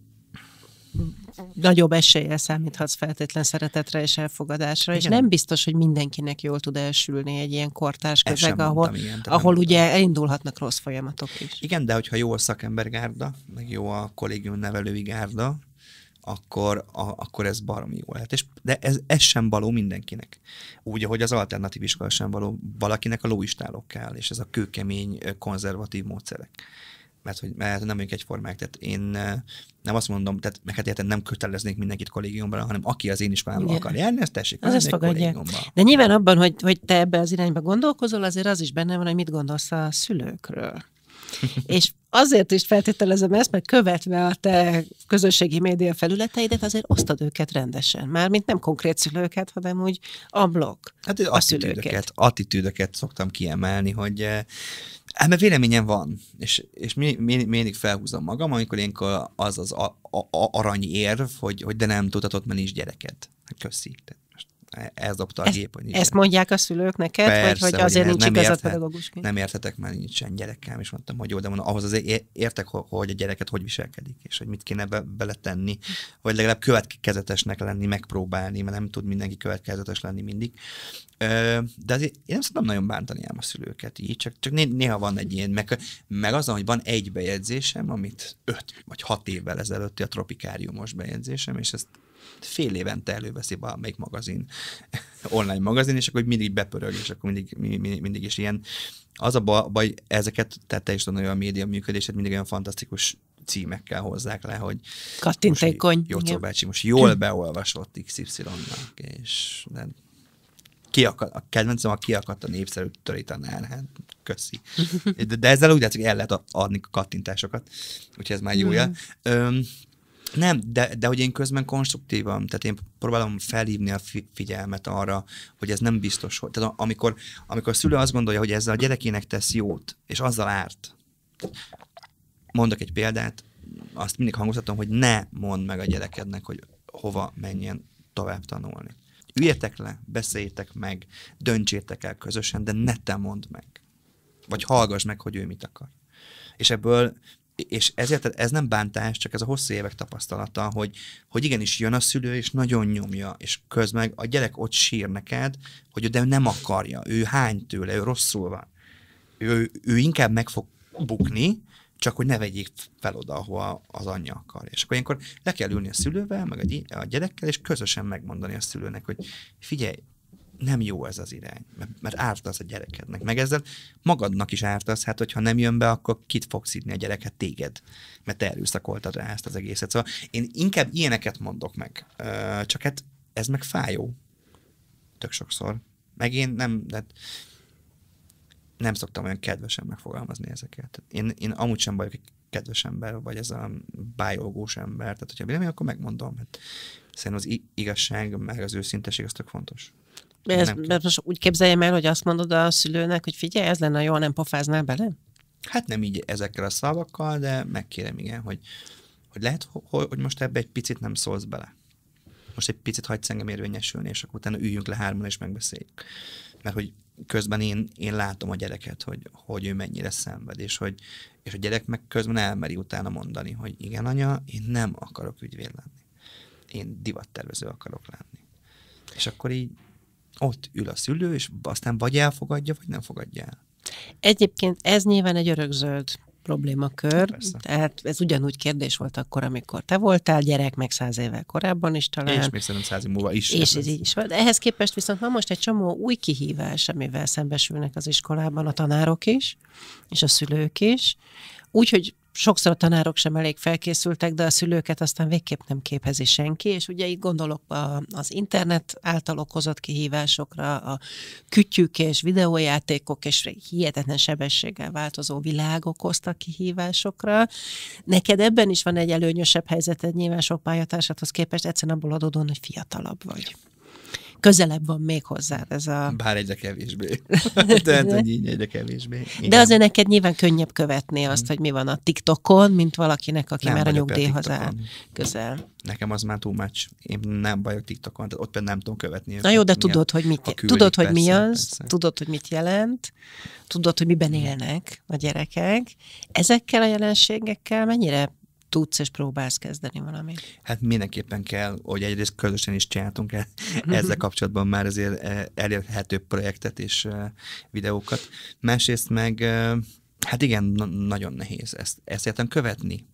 nagyobb eséllyel számíthatsz feltétlen szeretetre és elfogadásra, igen. és nem biztos, hogy mindenkinek jól tud elsülni egy ilyen kortárs közeg, ahol, ilyen, ahol ugye mondtam. elindulhatnak rossz folyamatok is. Igen, de hogyha jó a szakembergárda, meg jó a kollégium nevelői gárda, akkor, a, akkor ez baromi jó lehet. És, de ez, ez sem való mindenkinek. Úgy, ahogy az alternatív iskola sem való valakinek a lóistálok kell, és ez a kőkemény konzervatív módszerek mert hogy mert nem vagyunk egyformák, tehát én eh, nem azt mondom, tehát meg hát nem köteleznék mindenkit kollégiumban, hanem aki az én iskolámba akar járni, ezt tessék, az ezt fogadják. De nyilván abban, hogy, hogy te ebbe az irányba gondolkozol, azért az is benne van, hogy mit gondolsz a szülőkről. [laughs] És azért is feltételezem ezt, mert követve a te közösségi média felületeidet, azért osztad őket rendesen. Mármint nem konkrét szülőket, hanem úgy blog. hát a attitűdöket, szülőket. Attitűdöket szoktam kiemelni, hogy eh, Hát mert véleményem van, és, és mindig felhúzom magam, amikor ilyenkor az az a, a, a arany érv, hogy, hogy de nem tudhatod menni is gyereket. Hát köszi. Tehát eldobta a gép. Hogy igen. Ezt mondják a szülők neked, Persze, vagy hogy azért hogy nincs nem igazad érthet, pedagógusként? Nem értetek, mert nincsen gyerekem, és mondtam, hogy jó, de mondom, ahhoz azért értek, hogy a gyereket hogy viselkedik, és hogy mit kéne be, beletenni, vagy legalább következetesnek lenni, megpróbálni, mert nem tud mindenki következetes lenni mindig. De azért én nem szoktam nagyon bántani ám a szülőket így, csak, csak néha van egy ilyen, meg, meg azon, hogy van egy bejegyzésem, amit öt vagy hat évvel ezelőtti a tropikáriumos bejegyzésem, és ezt fél évente előveszi valamelyik magazin, [laughs] online magazin, és akkor mindig bepörög, és akkor mindig, mindig, mindig is ilyen. Az a baj, ezeket, tehát is tanulja a média működését mindig olyan fantasztikus címekkel hozzák le, hogy kattintékony. Jó bácsi most jól beolvasott XY-nak, és de kiakad, a kedvencem, a kiakadt a népszerű törítanár, hát köszi. [laughs] De, de ezzel úgy látszik, el lehet adni a kattintásokat, úgyhogy ez már hmm. jója. mm. Öm, nem, de, de hogy én közben konstruktívan, tehát én próbálom felhívni a fi- figyelmet arra, hogy ez nem biztos, hogy. Tehát amikor, amikor a szülő azt gondolja, hogy ezzel a gyerekének tesz jót, és azzal árt. Mondok egy példát, azt mindig hangozhatom, hogy ne mondd meg a gyerekednek, hogy hova menjen tovább tanulni. Üljetek le, beszéljétek meg, döntsétek el közösen, de ne te mondd meg. Vagy hallgass meg, hogy ő mit akar. És ebből és ezért ez nem bántás, csak ez a hosszú évek tapasztalata, hogy, hogy igenis jön a szülő, és nagyon nyomja, és közben a gyerek ott sír neked, hogy de ő nem akarja, ő hány tőle, ő rosszul van. Ő, ő inkább meg fog bukni, csak hogy ne vegyék fel oda, ahova az anyja akar. És akkor ilyenkor le kell ülni a szülővel, meg a gyerekkel, és közösen megmondani a szülőnek, hogy figyelj, nem jó ez az irány, mert, mert ártasz a gyerekednek, meg ezzel magadnak is ártasz, hát hogyha nem jön be, akkor kit fogsz írni a gyereket? Téged, mert te erőszakoltad rá ezt az egészet. Szóval én inkább ilyeneket mondok meg, csak hát ez meg fájó, tök sokszor. Meg én nem, de hát nem szoktam olyan kedvesen megfogalmazni ezeket. Én, én amúgy sem vagyok egy kedves ember, vagy ez a biológus ember, tehát hogyha vélemény, akkor megmondom. Hát szerintem az igazság, meg az őszinteség, az tök fontos. Ez, nem most úgy képzeljem el, hogy azt mondod a szülőnek, hogy figyelj, ez lenne jó, nem pofáznál bele? Hát nem így ezekkel a szavakkal, de megkérem, igen, hogy, hogy lehet, hogy most ebbe egy picit nem szólsz bele. Most egy picit hagysz engem érvényesülni, és akkor utána üljünk le hárman, és megbeszéljük. Mert hogy közben én, én látom a gyereket, hogy, hogy ő mennyire szenved, és, hogy, és a gyerek meg közben elmeri utána mondani, hogy igen, anya, én nem akarok ügyvéd lenni. Én divattervező akarok lenni. És akkor így ott ül a szülő, és aztán vagy elfogadja, vagy nem fogadja el. Egyébként ez nyilván egy örökzöld problémakör. Persze. Tehát ez ugyanúgy kérdés volt akkor, amikor te voltál gyerek, meg száz évvel korábban is talán. És még szerintem száz év múlva is. És ez így is van. Ehhez képest viszont van most egy csomó új kihívás, amivel szembesülnek az iskolában a tanárok is, és a szülők is. Úgyhogy sokszor a tanárok sem elég felkészültek, de a szülőket aztán végképp nem képezi senki, és ugye itt gondolok a, az internet által okozott kihívásokra, a kütyük és videójátékok és hihetetlen sebességgel változó világ okozta kihívásokra. Neked ebben is van egy előnyösebb helyzeted nyilván sok pályatársathoz képest, egyszerűen abból adódóan, hogy fiatalabb vagy közelebb van még hozzá ez a... Bár egyre kevésbé. [laughs] De, hát, de, így egyre kevésbé. De azért neked nyilván könnyebb követni azt, mm. hogy mi van a TikTokon, mint valakinek, aki nem már a nyugdíjhoz a áll közel. Nekem az már túl much. Én nem vagyok TikTokon, tehát ott például nem tudom követni. Na jó, de tudod, hogy mit, küldik, tudod, hogy persze, mi az, persze. tudod, hogy mit jelent, tudod, hogy miben élnek a gyerekek. Ezekkel a jelenségekkel mennyire tudsz és próbálsz kezdeni valamit. Hát mindenképpen kell, hogy egyrészt közösen is csináltunk el [laughs] ezzel kapcsolatban már azért eh, elérhető projektet és eh, videókat. Másrészt meg, eh, hát igen, nagyon nehéz ezt, ezt követni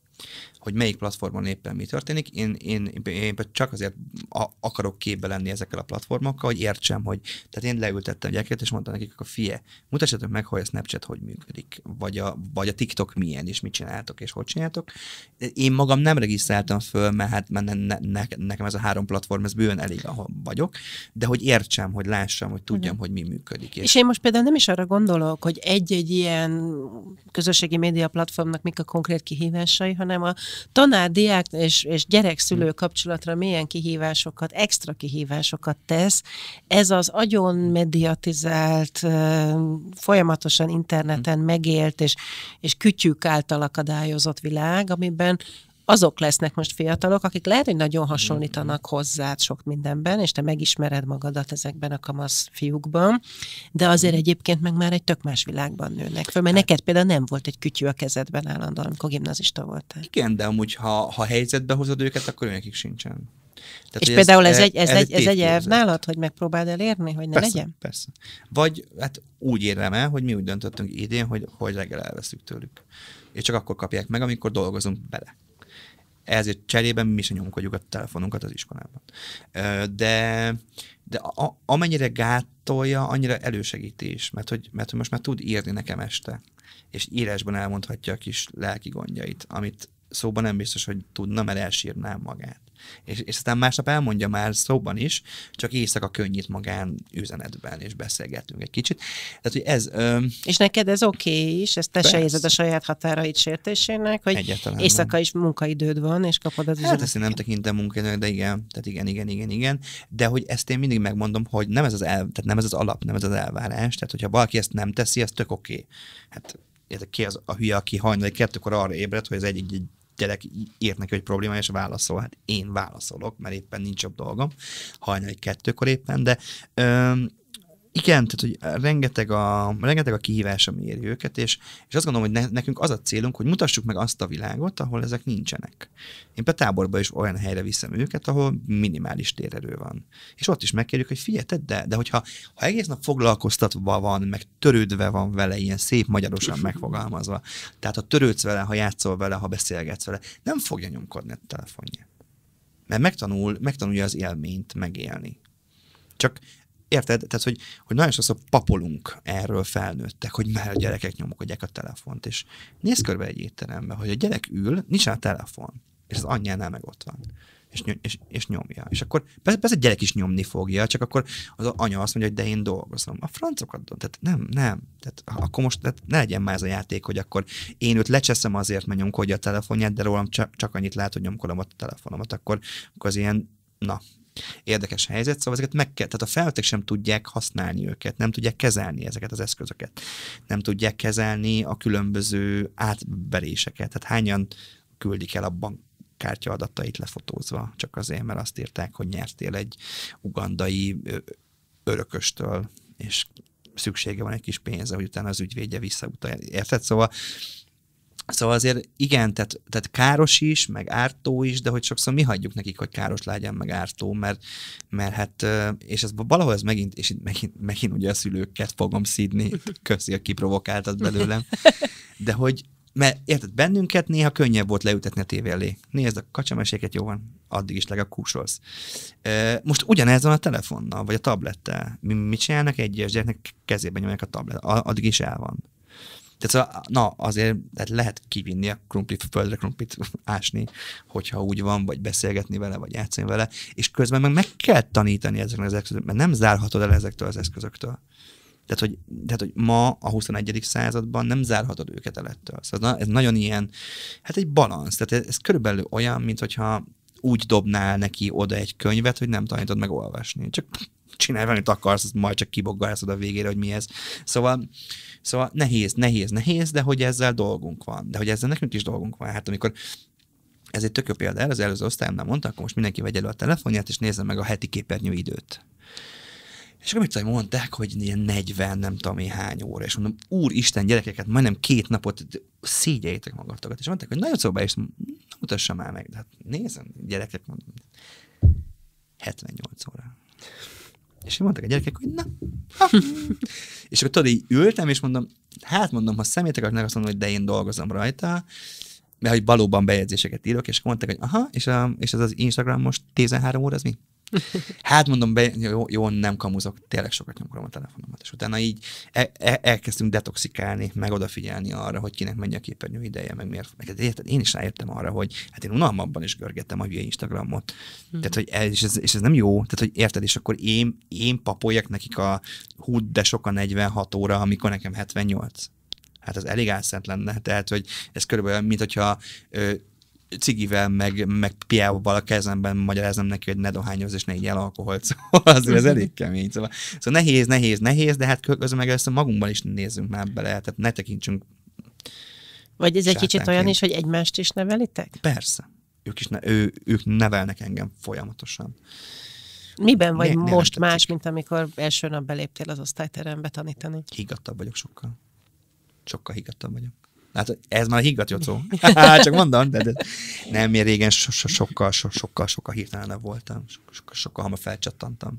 hogy melyik platformon éppen mi történik. Én, én, én csak azért a, akarok képbe lenni ezekkel a platformokkal, hogy értsem, hogy tehát én leültettem gyereket, és mondtam nekik, a fie, mutassatok meg, hogy a Snapchat hogy működik, vagy a, vagy a TikTok milyen, és mit csináltok, és hogy csináltok. Én magam nem regisztráltam föl, mert hát ne, ne, ne, nekem ez a három platform, ez bőven elég, ahol vagyok, de hogy értsem, hogy lássam, hogy tudjam, uh-huh. hogy mi működik. És, és én most például nem is arra gondolok, hogy egy-egy ilyen közösségi média platformnak mik a konkrét kihívásai, hanem a, tanár-diák és, és gyerekszülő kapcsolatra milyen kihívásokat, extra kihívásokat tesz. Ez az agyon mediatizált, folyamatosan interneten hm. megélt és, és kütyük által akadályozott világ, amiben azok lesznek most fiatalok, akik lehet, hogy nagyon hasonlítanak hozzád sok mindenben, és te megismered magadat ezekben a kamasz fiúkban, de azért mhm. egyébként meg már egy tök más világban nőnek föl, mert hát. neked például nem volt egy kütyű a kezedben állandóan, amikor gimnazista voltál. Igen, de amúgy ha, ha helyzetbe hozod őket, akkor nekik sincsen. Tehát, és például e- ez, ez, egy, ez, egy, ez egy elv nálad, hogy megpróbáld elérni, hogy ne persze, legyen? Persze. Vagy hát úgy érem el, hogy mi úgy döntöttünk idén, hogy, hogy reggel tőlük. És csak akkor kapják meg, amikor dolgozunk bele ezért cserében mi is nyomkodjuk a telefonunkat az iskolában. De, de a, amennyire gátolja, annyira elősegíti is, mert hogy, mert hogy most már tud írni nekem este, és írásban elmondhatja a kis lelki gondjait, amit szóban nem biztos, hogy tudna, mert elsírnám magát. És, és aztán másnap elmondja már szóban is, csak éjszaka könnyít magán üzenetben, és beszélgetünk egy kicsit. Tehát, hogy ez, ö... És neked ez oké okay is, ezt te se érzed a saját határait sértésének, hogy Egyetlen éjszaka nem. is munkaidőd van, és kapod az üzenetet. Hát ezt én nem tekintem munkaidőnek, de igen, tehát igen, igen, igen, igen. De hogy ezt én mindig megmondom, hogy nem ez az, el, tehát nem ez az alap, nem ez az elvárás, tehát hogyha valaki ezt nem teszi, az tök oké. Okay. Hát ki az a hülye, aki hajnali kettőkor arra ébred, hogy az egyik egy gyerek írt neki hogy probléma, és válaszol. Hát én válaszolok, mert éppen nincs jobb dolgom, hajnali kettőkor éppen, de öm, igen, tehát hogy eh, rengeteg a, rengeteg a kihívás, ami éri őket, és, és azt gondolom, hogy ne, nekünk az a célunk, hogy mutassuk meg azt a világot, ahol ezek nincsenek. Én például táborba is olyan helyre viszem őket, ahol minimális térerő van. És ott is megkérjük, hogy figyelj, de, de hogyha ha egész nap foglalkoztatva van, meg törődve van vele, ilyen szép magyarosan megfogalmazva, tehát ha törődsz vele, ha játszol vele, ha beszélgetsz vele, nem fogja nyomkodni a telefonját. Mert megtanul, megtanulja az élményt megélni. Csak érted? Tehát, hogy, hogy nagyon sokszor papolunk erről felnőttek, hogy már a gyerekek nyomkodják a telefont, és nézd körbe egy étterembe, hogy a gyerek ül, nincs a telefon, és az anyjánál meg ott van. És, és, és nyomja. És akkor persze, persze a gyerek is nyomni fogja, csak akkor az anya azt mondja, hogy de én dolgozom. A francokat, tehát nem, nem. Tehát akkor most tehát ne legyen már ez a játék, hogy akkor én őt lecseszem azért, mert nyomkodja a telefonját, de rólam csak, csak annyit lát, hogy nyomkodom a telefonomat, akkor, akkor az ilyen, na, érdekes helyzet, szóval ezeket meg kell, tehát a felnőttek sem tudják használni őket, nem tudják kezelni ezeket az eszközöket, nem tudják kezelni a különböző átveréseket, tehát hányan küldik el a bank kártya adatait lefotózva, csak azért, mert azt írták, hogy nyertél egy ugandai örököstől, és szüksége van egy kis pénze, hogy utána az ügyvédje visszautalja. Érted? Szóval Szóval azért igen, tehát, tehát káros is, meg ártó is, de hogy sokszor mi hagyjuk nekik, hogy káros legyen, meg ártó, mert, mert hát, és ez valahol ez megint, és itt megint, megint ugye a szülőket fogom szídni, köszi, a kiprovokáltat belőlem, de hogy, mert érted, bennünket néha könnyebb volt leütetni a tévé elé. Nézd a kacsameséket, jó van, addig is legalább kúsolsz. Most ugyanez van a telefonnal, vagy a tablettel. Mi mit csinálnak? Egyes gyereknek kezében nyomják a tablet, addig is el van. Tehát szóval, na, azért tehát lehet kivinni a krumplit földre, krumplit [laughs] ásni, hogyha úgy van, vagy beszélgetni vele, vagy játszani vele, és közben meg meg kell tanítani ezeknek az eszközöknek, mert nem zárhatod el ezektől az eszközöktől. Tehát hogy, tehát, hogy ma a 21. században nem zárhatod őket el ettől. Szóval na, ez nagyon ilyen, hát egy balansz. Tehát ez, ez körülbelül olyan, mint hogyha úgy dobnál neki oda egy könyvet, hogy nem tanítod meg olvasni. Csak csinálj amit akarsz, az majd csak oda a végére, hogy mi ez. Szóval, szóval nehéz, nehéz, nehéz, de hogy ezzel dolgunk van. De hogy ezzel nekünk is dolgunk van. Hát amikor ez egy tök jó példa, az előző osztályomnál mondta, akkor most mindenki vegye elő a telefonját, és nézze meg a heti képernyő időt. És akkor mit mondták, hogy ilyen 40, nem tudom én hány óra, és mondom, úristen gyerekeket, majdnem két napot szégyeljétek magatokat. És mondták, hogy nagyon szóba is mutassa már meg, de hát nézem, gyerekek, mondom, 78 óra. És mondtak a gyerekek, hogy na. Hm. és akkor tudod, így ültem, és mondom, hát mondom, ha szemétek, akkor azt mondom, hogy de én dolgozom rajta, mert hogy valóban bejegyzéseket írok, és mondták, hogy aha, és, a, és az az Instagram most 13 óra, az mi? [laughs] Hát mondom, be, jó, jó, nem kamuzok, tényleg sokat nyomkodom a telefonomat, és utána így e, e, elkezdtünk detoxikálni, meg odafigyelni arra, hogy kinek mennyi a képernyő ideje, meg miért. Meg, hát érted, én is ráértem arra, hogy hát én unalmabban is görgettem a hülye Instagramot. Hmm. Tehát, hogy ez, és, ez, és ez nem jó, tehát, hogy érted, és akkor én, én papoljak nekik a hú, de sokan 46 óra, amikor nekem 78 hát az elég álszent lenne. Tehát, hogy ez körülbelül, mint hogyha ö, cigivel, meg, meg piával a kezemben magyaráznám neki, hogy ne dohányoz és ne így el alkoholt. [laughs] Szóval azért ez elég kemény. Szóval, szóval nehéz, nehéz, nehéz, de hát közben meg ezt magunkban is nézzünk már bele, tehát ne tekintsünk vagy ez egy kicsit olyan is, hogy egymást is nevelitek? Persze. Ők, is ne, ő, ők nevelnek engem folyamatosan. Miben vagy ne, most más, mint amikor első nap beléptél az osztályterembe tanítani? Higgadtabb vagyok sokkal sokkal higgadtabb vagyok. Hát ez már higgadt jó [laughs] Csak mondom, de, de nem, én régen so, so, sokkal, so, sokkal, sokkal hirtelenebb voltam, sokkal, sokkal hamar felcsattantam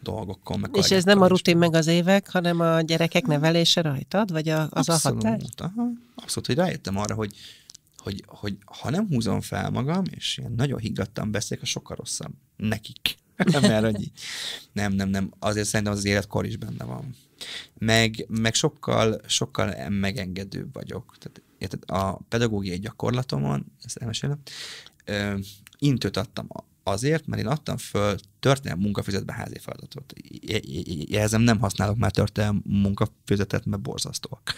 dolgokkal. Meg És ez nem a rutin meg az évek, hanem a gyerekek nevelése rajtad, vagy a, az abszolút, a határ? abszolút, hogy rájöttem arra, hogy, hogy, hogy ha nem húzom fel magam, és én nagyon higgadtan beszélek, a sokkal rosszabb nekik. [laughs] Mert hogy nem, nem, nem, azért szerintem az életkor is benne van meg, meg sokkal, sokkal megengedőbb vagyok. Tehát, érted, a pedagógiai gyakorlatomon, ezt elmesélem, ö, intőt adtam azért, mert én adtam föl történelmi munkafüzetbe házi feladatot. Jelzem, nem használok már történelmi munkafüzetet, mert borzasztóak.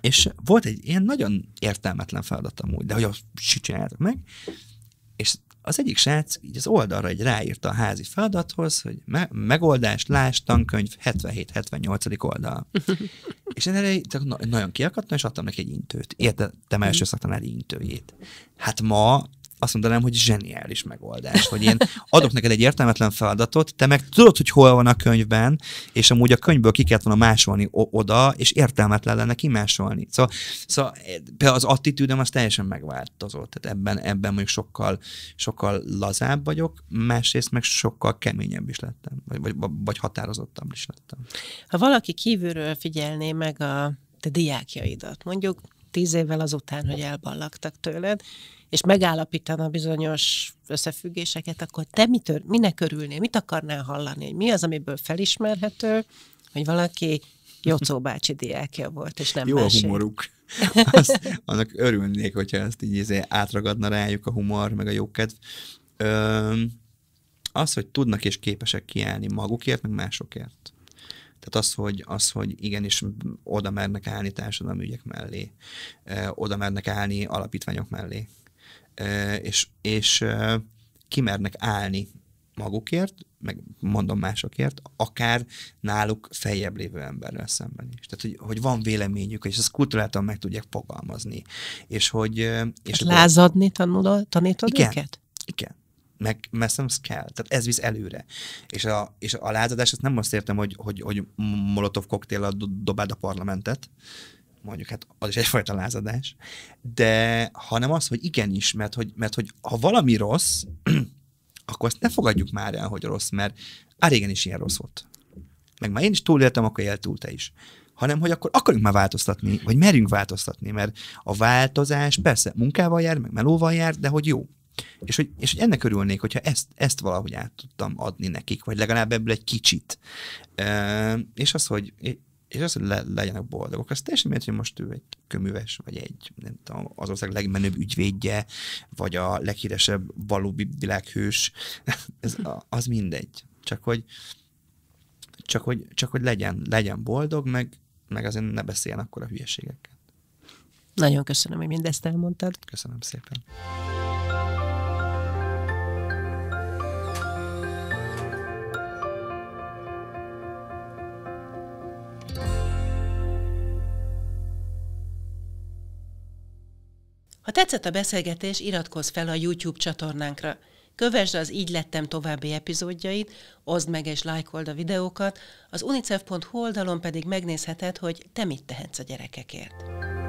És volt egy ilyen nagyon értelmetlen feladatom úgy, de hogy azt csináltak meg, és az egyik srác így az oldalra egy ráírta a házi feladathoz, hogy me- megoldás, láss, tankönyv, 77-78. oldal. [laughs] és én erre na- nagyon kiakadtam, és adtam neki egy intőt. Értettem első mhm. szaktanár intőjét. Hát ma azt mondanám, hogy zseniális megoldás, hogy én adok neked egy értelmetlen feladatot, te meg tudod, hogy hol van a könyvben, és amúgy a könyvből ki kellett volna másolni oda, és értelmetlen lenne kimásolni. Szóval, szóval eh, az attitűdöm az teljesen megváltozott, tehát ebben, ebben mondjuk sokkal, sokkal lazább vagyok, másrészt meg sokkal keményebb is lettem, vagy, vagy, vagy határozottabb is lettem. Ha valaki kívülről figyelné meg a te diákjaidat, mondjuk tíz évvel azután, hogy elballagtak tőled, és megállapítana bizonyos összefüggéseket, akkor te mitől, minek örülnél, mit akarnál hallani, hogy mi az, amiből felismerhető, hogy valaki Jocó bácsi diákja volt, és nem Jó másik. a humoruk. [laughs] Azt, annak örülnék, hogyha ezt így izé átragadna rájuk a humor, meg a jókedv. Öm, az, hogy tudnak és képesek kiállni magukért, meg másokért. Tehát az, hogy, az, hogy igenis oda mernek állni társadalmi ügyek mellé, oda mernek állni alapítványok mellé, és, és kimernek állni magukért, meg mondom másokért, akár náluk feljebb lévő emberrel szemben is. Tehát, hogy, hogy van véleményük, és ezt kulturáltan meg tudják fogalmazni. És hogy... És hát lázadni tanulod, tanítod igen, őket? Igen meg, messzemsz kell. Tehát ez visz előre. És a, és a lázadás, ezt nem azt értem, hogy, hogy, hogy molotov koktéllal dobáld a parlamentet, mondjuk hát az is egyfajta lázadás, de hanem az, hogy igenis, mert hogy, mert hogy ha valami rossz, [clears throat] akkor azt ne fogadjuk már el, hogy rossz, mert á, régen is ilyen rossz volt. Meg már én is túléltem, akkor él túl te is. Hanem, hogy akkor akarunk már változtatni, vagy merjünk változtatni, mert a változás persze munkával jár, meg melóval jár, de hogy jó. És hogy, és hogy ennek örülnék, hogyha ezt, ezt valahogy át tudtam adni nekik, vagy legalább ebből egy kicsit. E, és az, hogy és az, hogy le, legyenek boldogok. Az teljesen miért, hogy most ő egy köműves, vagy egy, nem tudom, az ország legmenőbb ügyvédje, vagy a leghíresebb valóbi világhős, ez, az mindegy. Csak hogy, csak hogy, csak hogy legyen, legyen boldog, meg, meg azért ne beszéljen akkor a hülyeségekkel. Nagyon köszönöm, hogy mindezt elmondtad. Köszönöm szépen. Ha tetszett a beszélgetés, iratkozz fel a YouTube csatornánkra. Kövesd az Így lettem további epizódjait, oszd meg és lájkold a videókat, az unicef.hu oldalon pedig megnézheted, hogy te mit tehetsz a gyerekekért.